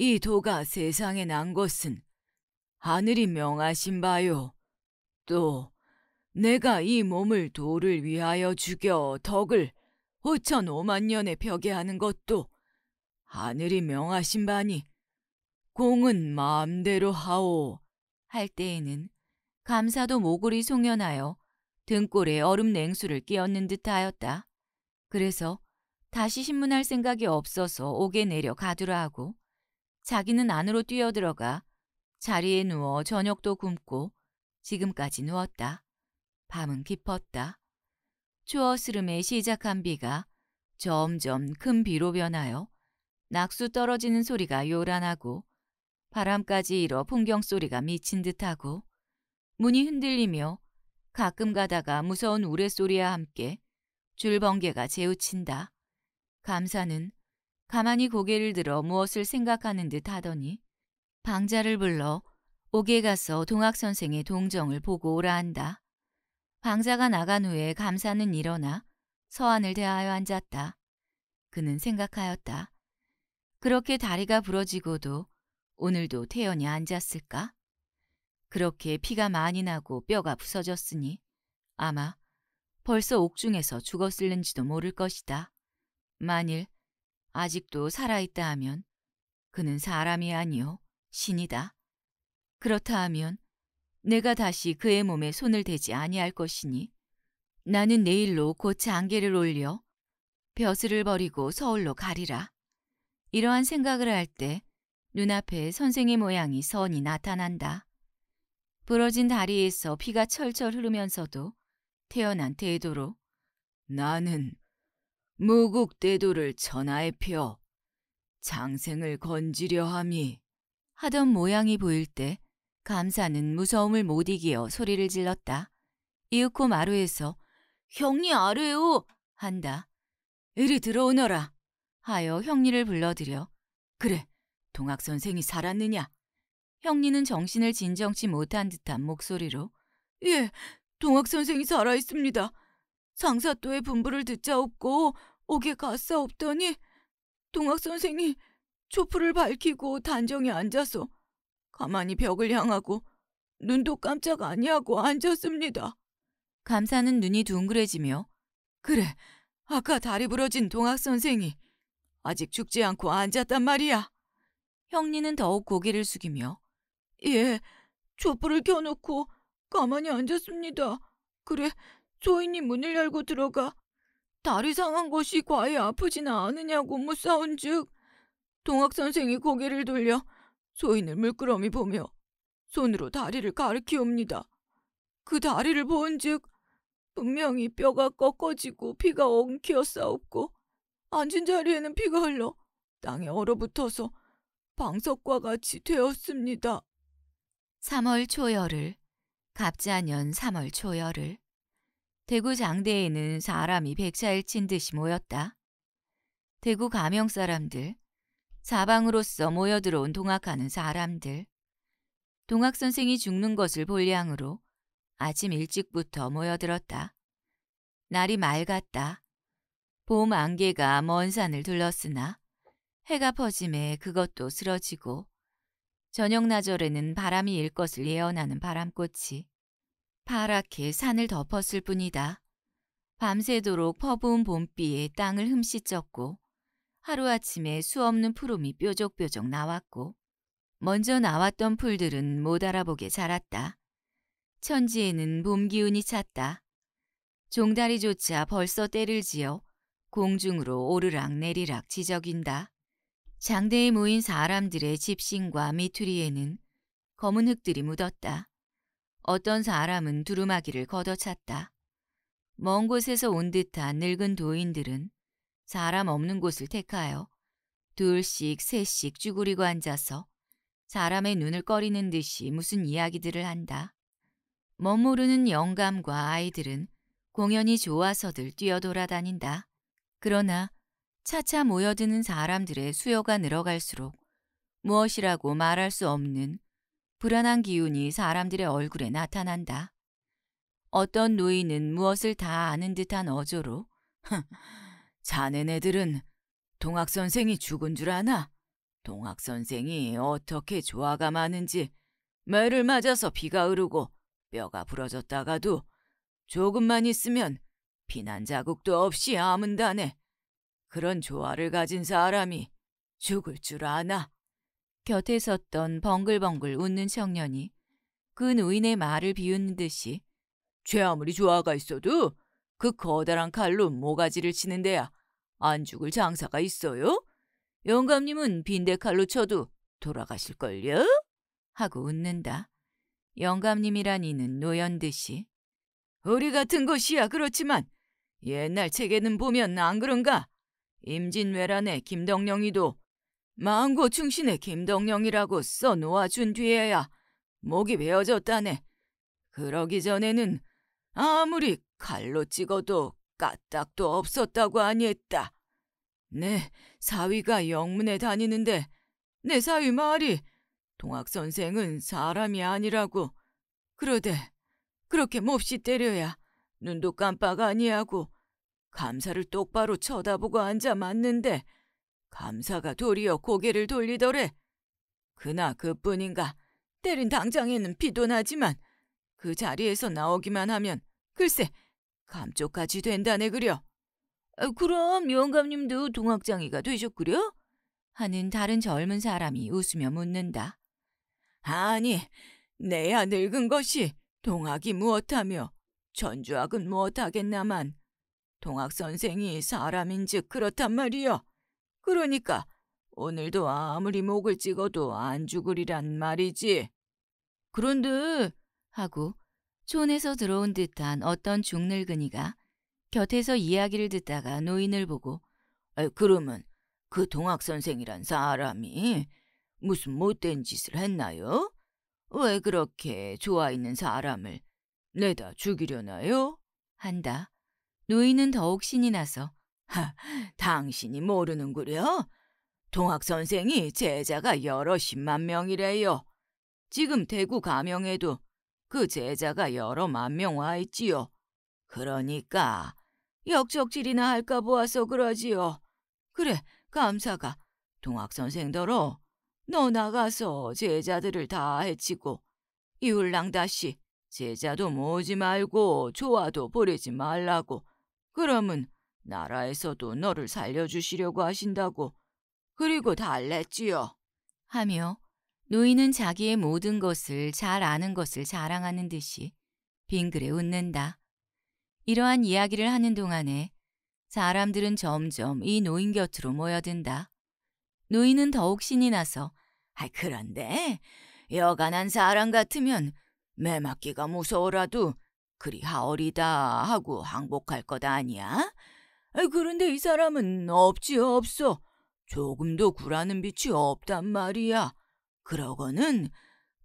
이 도가 세상에 난 것은 하늘이 명하신 바요. 또 내가 이 몸을 도를 위하여 죽여 덕을 5천5만 년에 벽에 하는 것도 하늘이 명하신 바니 공은 마음대로 하오. 할 때에는 감사도 모골이 송연하여 등골에 얼음 냉수를 끼얹는 듯하였다. 그래서 다시 신문할 생각이 없어서 옥에 내려 가두라 하고 자기는 안으로 뛰어들어가 자리에 누워 저녁도 굶고 지금까지 누웠다. 밤은 깊었다. 추어스름에 시작한 비가 점점 큰 비로 변하여 낙수 떨어지는 소리가 요란하고 바람까지 일어 풍경 소리가 미친 듯하고 문이 흔들리며 가끔 가다가 무서운 우레소리와 함께 줄번개가 재우친다. 감사는 가만히 고개를 들어 무엇을 생각하는 듯 하더니 방자를 불러 옥에 가서 동학선생의 동정을 보고 오라 한다. 방자가 나간 후에 감사는 일어나 서한을 대하여 앉았다. 그는 생각하였다. 그렇게 다리가 부러지고도 오늘도 태연이 앉았을까? 그렇게 피가 많이 나고 뼈가 부서졌으니 아마 벌써 옥중에서 죽었을는지도 모를 것이다. 만일 아직도 살아있다 하면 그는 사람이 아니요 신이다. 그렇다 하면 내가 다시 그의 몸에 손을 대지 아니할 것이니 나는 내일로 곧 장계를 올려 벼슬을 버리고 서울로 가리라. 이러한 생각을 할 때 눈앞에 선생의 모양이 선이 나타난다. 부러진 다리에서 피가 철철 흐르면서도 태어난 대도로 나는 무국대도를 천하에 펴 장생을 건지려 함이 하던 모양이 보일 때 감사는 무서움을 못 이기어 소리를 질렀다. 이윽고 마루에서 형이 아래요 한다. 이리 들어오너라 하여 형리를 불러들여 그래 동학 선생이 살았느냐 형리는 정신을 진정치 못한 듯한 목소리로 예 동학 선생이 살아있습니다 상사또의 분부를 듣자옵고 옥에 갔사옵더니 동학선생이 초프을 밝히고 단정히 앉아서 가만히 벽을 향하고 눈도 깜짝 아니하고 앉았습니다. 감사는 눈이 둥그레지며 그래 아까 다리 부러진 동학선생이 아직 죽지 않고 앉았단 말이야. 형님은 더욱 고개를 숙이며 예, 촛불을 켜놓고 가만히 앉았습니다. 그래 소인이 문을 열고 들어가 다리 상한 것이 과히 아프지나 않으냐고 무사운즉 동학 선생이 고개를 돌려 소인을 물끄러미 보며 손으로 다리를 가리키옵니다. 그 다리를 보은 즉 분명히 뼈가 꺾어지고 피가 엉켜 싸웁고 앉은 자리에는 피가 흘러 땅에 얼어붙어서 방석과 같이 되었습니다. 3월 초열을 갑자년 3월 초열을 대구 장대에는 사람이 백차일친 듯이 모였다. 대구 가명 사람들, 사방으로서 모여들어온 동학하는 사람들, 동학선생이 죽는 것을 볼양으로 아침 일찍부터 모여들었다. 날이 맑았다. 봄 안개가 먼 산을 둘렀으나 해가 퍼짐에 그것도 쓰러지고 저녁 나절에는 바람이 일 것을 예언하는 바람꽃이 파랗게 산을 덮었을 뿐이다. 밤새도록 퍼부은 봄비에 땅을 흠씻었고 하루아침에 수없는 푸름이 뾰족뾰족 나왔고 먼저 나왔던 풀들은 못 알아보게 자랐다. 천지에는 봄 기운이 찼다. 종다리조차 벌써 때를 지어 공중으로 오르락 내리락 지저인다 장대에 모인 사람들의 집신과 미투리에는 검은 흙들이 묻었다. 어떤 사람은 두루마기를 걷어찼다. 먼 곳에서 온 듯한 늙은 도인들은 사람 없는 곳을 택하여 둘씩 셋씩 쭈그리고 앉아서 사람의 눈을 꺼리는 듯이 무슨 이야기들을 한다. 멋모르는 영감과 아이들은 공연이 좋아서들 뛰어돌아다닌다. 그러나 차차 모여드는 사람들의 수요가 늘어갈수록 무엇이라고 말할 수 없는 불안한 기운이 사람들의 얼굴에 나타난다. 어떤 노인은 무엇을 다 아는 듯한 어조로 자네네들은 동학선생이 죽은 줄 아나? 동학선생이 어떻게 조화가 많은지 매를 맞아서 비가 흐르고 뼈가 부러졌다가도 조금만 있으면 피난 자국도 없이 아문다네. 그런 조화를 가진 사람이 죽을 줄 아나? 곁에 섰던 벙글벙글 웃는 청년이 그 노인의 말을 비웃는 듯이 죄 아무리 좋아가 있어도 그 커다란 칼로 모가지를 치는 데야 안 죽을 장사가 있어요? 영감님은 빈대 칼로 쳐도 돌아가실걸요? 하고 웃는다. 영감님이란 이는 노연 듯이 우리 같은 곳이야 그렇지만 옛날 책에는 보면 안 그런가? 임진왜란의 김덕령이도 망고 충신의 김동령이라고써 놓아준 뒤에야 목이 베어졌다네. 그러기 전에는 아무리 칼로 찍어도 까딱도 없었다고 아니했다. 네, 사위가 영문에 다니는데 내 사위 말이 동학 선생은 사람이 아니라고 그러되 그렇게 몹시 때려야 눈도 깜빡 아니하고 감사를 똑바로 쳐다보고 앉아 맞는데 감사가 도리어 고개를 돌리더래. 그나 그뿐인가 때린 당장에는 피도 나지만 그 자리에서 나오기만 하면 글쎄 감쪽같이 된다네 그려. 아, 그럼 영감님도 동학장이가 되셨구려? 하는 다른 젊은 사람이 웃으며 묻는다. 아니, 내야 아 늙은 것이 동학이 무엇하며 전주학은 무엇하겠나만 동학 선생이 사람인즉 그렇단 말이여. 그러니까 오늘도 아무리 목을 찍어도 안 죽으리란 말이지. 그런데 하고 촌에서 들어온 듯한 어떤 중늙은이가 곁에서 이야기를 듣다가 노인을 보고 그러면 그 동학 선생이란 사람이 무슨 못된 짓을 했나요? 왜 그렇게 좋아 있는 사람을 내다 죽이려나요? 한다. 노인은 더욱 신이 나서 하, 당신이 모르는구려? 동학 선생이 제자가 여러 십만 명이래요. 지금 대구 가명에도 그 제자가 여러 만 명 와 있지요. 그러니까 역적질이나 할까 보아서 그러지요. 그래, 감사가 동학 선생더러 너 나가서 제자들을 다 해치고 이울랑 다시 제자도 모지 말고 조화도 버리지 말라고 그러면 나라에서도 너를 살려주시려고 하신다고 그리고 달랬지요. 하며 노인은 자기의 모든 것을 잘 아는 것을 자랑하는 듯이 빙그레 웃는다. 이러한 이야기를 하는 동안에 사람들은 점점 이 노인 곁으로 모여든다. 노인은 더욱 신이 나서 아 그런데 여간한 사람 같으면 매맞기가 무서워라도 그리 하오리다 하고 항복할 것 아니야? 그런데 이 사람은 없지 없어. 조금도 구라는 빛이 없단 말이야. 그러거는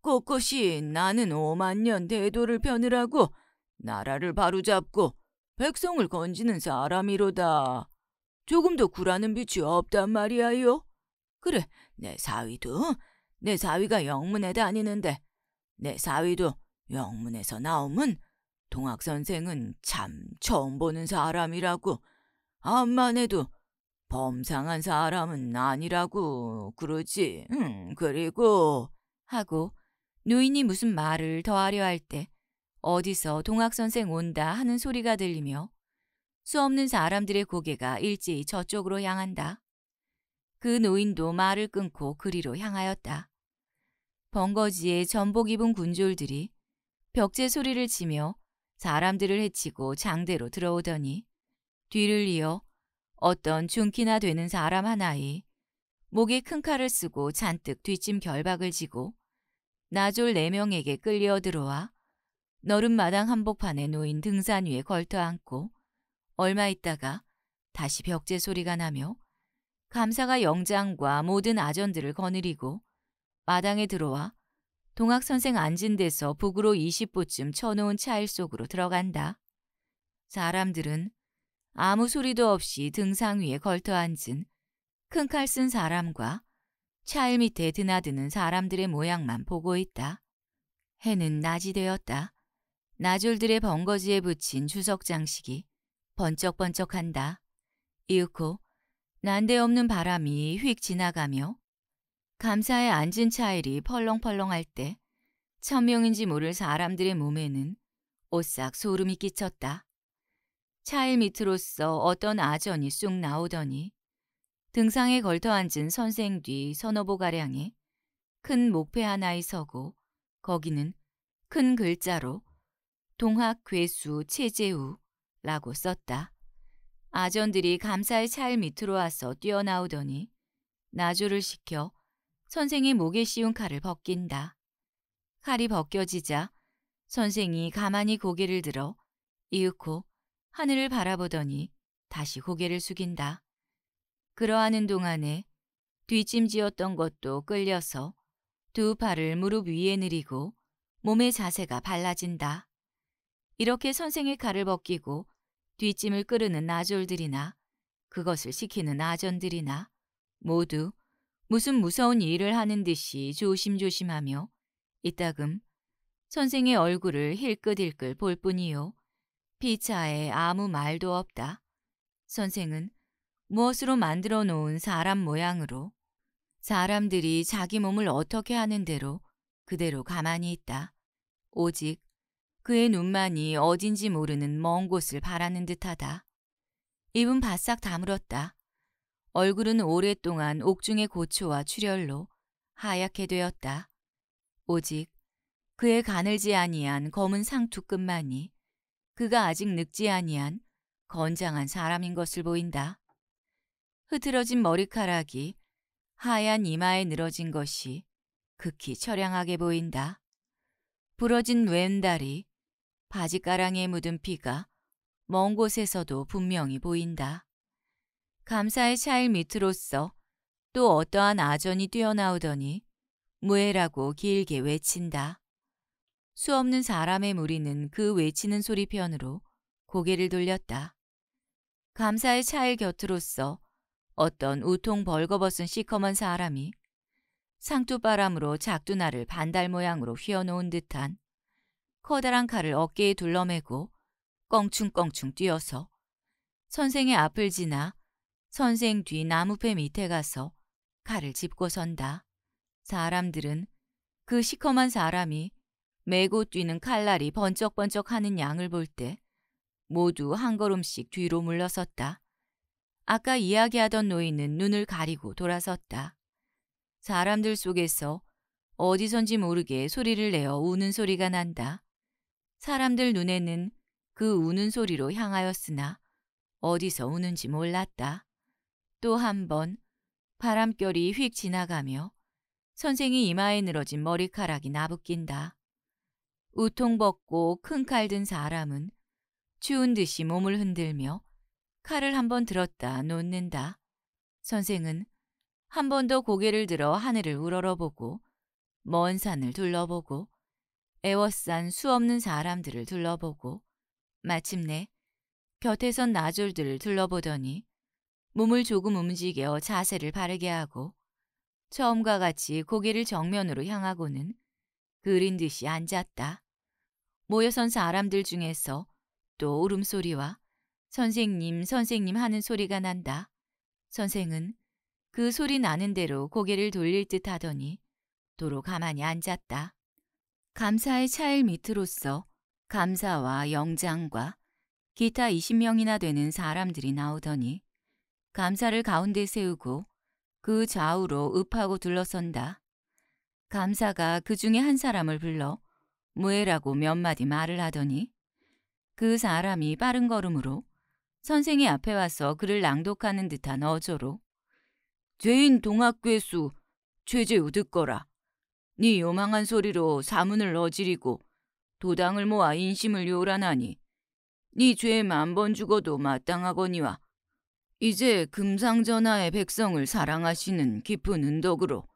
꼿꼿이 나는 5만년 대도를 펴느라고 나라를 바로잡고 백성을 건지는 사람이로다. 조금도 구라는 빛이 없단 말이야요. 그래, 내 사위도, 내 사위가 영문에 다니는데, 내 사위도 영문에서 나오면 동학선생은 참 처음 보는 사람이라고 암만 해도 범상한 사람은 아니라고 그러지. 음, 그리고 하고 노인이 무슨 말을 더하려 할 때 어디서 동학선생 온다 하는 소리가 들리며 수없는 사람들의 고개가 일제히 저쪽으로 향한다. 그 노인도 말을 끊고 그리로 향하였다. 벙거지에 전복 입은 군졸들이 벽제 소리를 치며 사람들을 해치고 장대로 들어오더니 뒤를 이어 어떤 중키나 되는 사람 하나이 목에 큰 칼을 쓰고 잔뜩 뒷짐 결박을 지고 나졸 네 명에게 끌려 들어와 너른마당 한복판에 놓인 등산 위에 걸터앉고 얼마 있다가 다시 벽제 소리가 나며 감사가 영장과 모든 아전들을 거느리고 마당에 들어와 동학선생 앉은 데서 북으로 20보쯤 쳐놓은 차일 속으로 들어간다. 사람들은 아무 소리도 없이 등상 위에 걸터 앉은 큰 칼 쓴 사람과 차일 밑에 드나드는 사람들의 모양만 보고 있다. 해는 낮이 되었다. 나졸들의 번거지에 붙인 주석 장식이 번쩍번쩍한다. 이윽고 난데없는 바람이 휙 지나가며 감사에 앉은 차일이 펄렁펄렁할 때 천명인지 모를 사람들의 몸에는 오싹 소름이 끼쳤다. 차일 밑으로서 어떤 아전이 쑥 나오더니 등상에 걸터앉은 선생 뒤선어보가량에큰 목패 하나에 서고 거기는 큰 글자로 동학 괴수 최재우라고 썼다. 아전들이 감사의 차일 밑으로 와서 뛰어나오더니 나조를 시켜 선생의 목에 씌운 칼을 벗긴다. 칼이 벗겨지자 선생이 가만히 고개를 들어 이윽고 하늘을 바라보더니 다시 고개를 숙인다. 그러하는 동안에 뒷짐지었던 것도 끌려서 두 팔을 무릎 위에 느리고 몸의 자세가 발라진다. 이렇게 선생의 칼을 벗기고 뒷짐을 끌으는 아졸들이나 그것을 시키는 아전들이나 모두 무슨 무서운 일을 하는 듯이 조심조심하며 이따금 선생의 얼굴을 힐끗힐끗 볼 뿐이요. 피차에 아무 말도 없다. 선생은 무엇으로 만들어 놓은 사람 모양으로 사람들이 자기 몸을 어떻게 하는 대로 그대로 가만히 있다. 오직 그의 눈만이 어딘지 모르는 먼 곳을 바라는 듯하다. 입은 바싹 다물었다. 얼굴은 오랫동안 옥중의 고초와 출혈로 하얗게 되었다. 오직 그의 가늘지 아니한 검은 상투끝만이 그가 아직 늙지 아니한 건장한 사람인 것을 보인다. 흐트러진 머리카락이 하얀 이마에 늘어진 것이 극히 처량하게 보인다. 부러진 왼다리, 바지가랑에 묻은 피가 먼 곳에서도 분명히 보인다. 감사의 차일 밑으로서 또 어떠한 아전이 뛰어나오더니 무해라고 길게 외친다. 수 없는 사람의 무리는 그 외치는 소리 편으로 고개를 돌렸다. 감사의 차일 곁으로서 어떤 우통 벌거벗은 시커먼 사람이 상투바람으로 작두나를 반달 모양으로 휘어놓은 듯한 커다란 칼을 어깨에 둘러매고 껑충껑충 뛰어서 선생의 앞을 지나 선생 뒤 나무패 밑에 가서 칼을 짚고 선다. 사람들은 그 시커먼 사람이 매고 뛰는 칼날이 번쩍번쩍하는 양을 볼 때 모두 한 걸음씩 뒤로 물러섰다. 아까 이야기하던 노인은 눈을 가리고 돌아섰다. 사람들 속에서 어디선지 모르게 소리를 내어 우는 소리가 난다. 사람들 눈에는 그 우는 소리로 향하였으나 어디서 우는지 몰랐다. 또 한 번 바람결이 휙 지나가며 선생이 이마에 늘어진 머리카락이 나부낀다. 우통 벗고 큰 칼 든 사람은 추운 듯이 몸을 흔들며 칼을 한번 들었다 놓는다. 선생은 한 번 더 고개를 들어 하늘을 우러러보고 먼 산을 둘러보고 애워싼 수 없는 사람들을 둘러보고 마침내 곁에선 나졸들을 둘러보더니 몸을 조금 움직여 자세를 바르게 하고 처음과 같이 고개를 정면으로 향하고는 그린 듯이 앉았다. 모여선 사람들 중에서 또 울음소리와 선생님 선생님 하는 소리가 난다. 선생은 그 소리 나는 대로 고개를 돌릴 듯 하더니 도로 가만히 앉았다. 감사의 차일 밑으로서 감사와 영장과 기타 20명이나 되는 사람들이 나오더니 감사를 가운데 세우고 그 좌우로 읍하고 둘러선다. 감사가 그 중에 한 사람을 불러 무해라고 몇 마디 말을 하더니 그 사람이 빠른 걸음으로 선생이 앞에 와서 그를 낭독하는 듯한 어조로 죄인 동학괴수 죄제우 듣거라. 네 요망한 소리로 사문을 어지리고 도당을 모아 인심을 요란하니 네 죄에 만 번 죽어도 마땅하거니와 이제 금상전하의 백성을 사랑하시는 깊은 은덕으로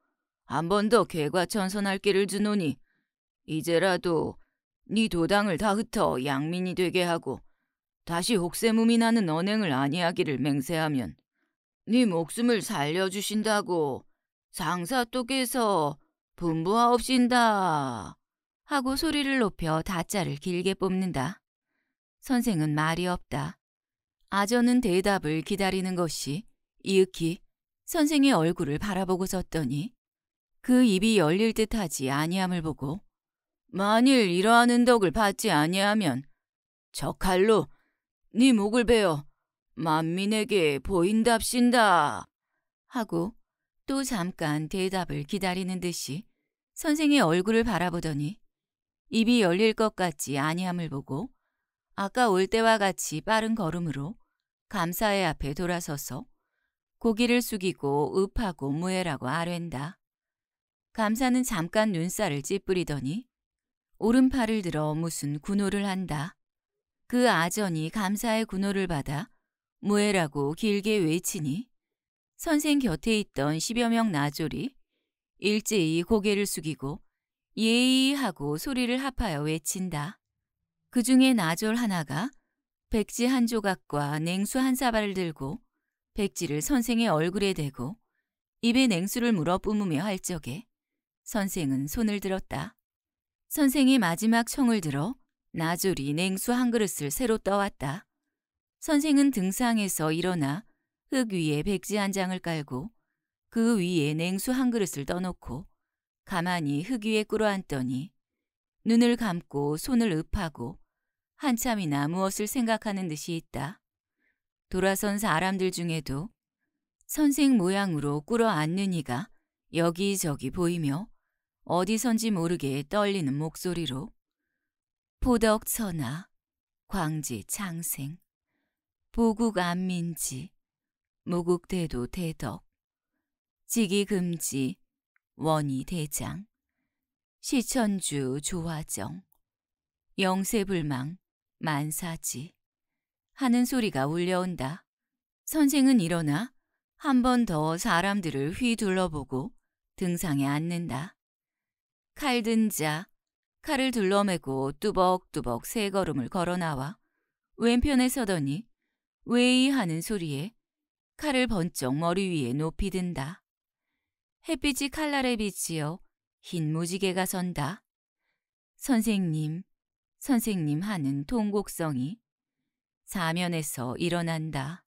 한번더 개과천선할 길을 주노니 이제라도 네 도당을 다 흩어 양민이 되게 하고 다시 혹세무민 하는 언행을 아니하기를 맹세하면 네 목숨을 살려주신다고 장사또께서 분부하옵신다 하고 소리를 높여 다짜를 길게 뽑는다. 선생은 말이 없다. 아저는 대답을 기다리는 것이 이윽히 선생의 얼굴을 바라보고 섰더니 그 입이 열릴 듯하지 아니함을 보고 만일 이러한 은덕을 받지 아니하면 저 칼로 네 목을 베어 만민에게 보인답신다 하고 또 잠깐 대답을 기다리는 듯이 선생의 얼굴을 바라보더니 입이 열릴 것 같지 아니함을 보고 아까 올 때와 같이 빠른 걸음으로 감사의 앞에 돌아서서 고기를 숙이고 읍하고 무해라고 아랜다. 감사는 잠깐 눈살을 찌푸리더니 오른팔을 들어 무슨 군호를 한다. 그 아전이 감사의 군호를 받아 무해라고 길게 외치니 선생 곁에 있던 십여 명 나졸이 일제히 고개를 숙이고 예의 하고 소리를 합하여 외친다. 그 중에 나졸 하나가 백지 한 조각과 냉수 한 사발을 들고 백지를 선생의 얼굴에 대고 입에 냉수를 물어 뿜으며 할 적에 선생은 손을 들었다. 선생이 마지막 총을 들어 나조리 냉수 한 그릇을 새로 떠왔다. 선생은 등상에서 일어나 흙 위에 백지 한 장을 깔고 그 위에 냉수 한 그릇을 떠놓고 가만히 흙 위에 꿇어앉더니 눈을 감고 손을 읍하고 한참이나 무엇을 생각하는 듯이 있다. 돌아선 사람들 중에도 선생 모양으로 꿇어앉는 이가 여기저기 보이며 어디선지 모르게 떨리는 목소리로 포덕 천하, 광지 창생, 보국 안민지, 무국대도 대덕, 지기금지, 원희 대장, 시천주 조화정, 영세불망, 만사지 하는 소리가 울려온다. 선생은 일어나 한 번 더 사람들을 휘둘러보고 등상에 앉는다. 칼든자 칼을 둘러매고 뚜벅뚜벅 세 걸음을 걸어 나와 왼편에 서더니 웨이 하는 소리에 칼을 번쩍 머리 위에 높이 든다. 햇빛이 칼날에 비치어 흰 무지개가 선다. 선생님, 선생님 하는 통곡성이 사면에서 일어난다.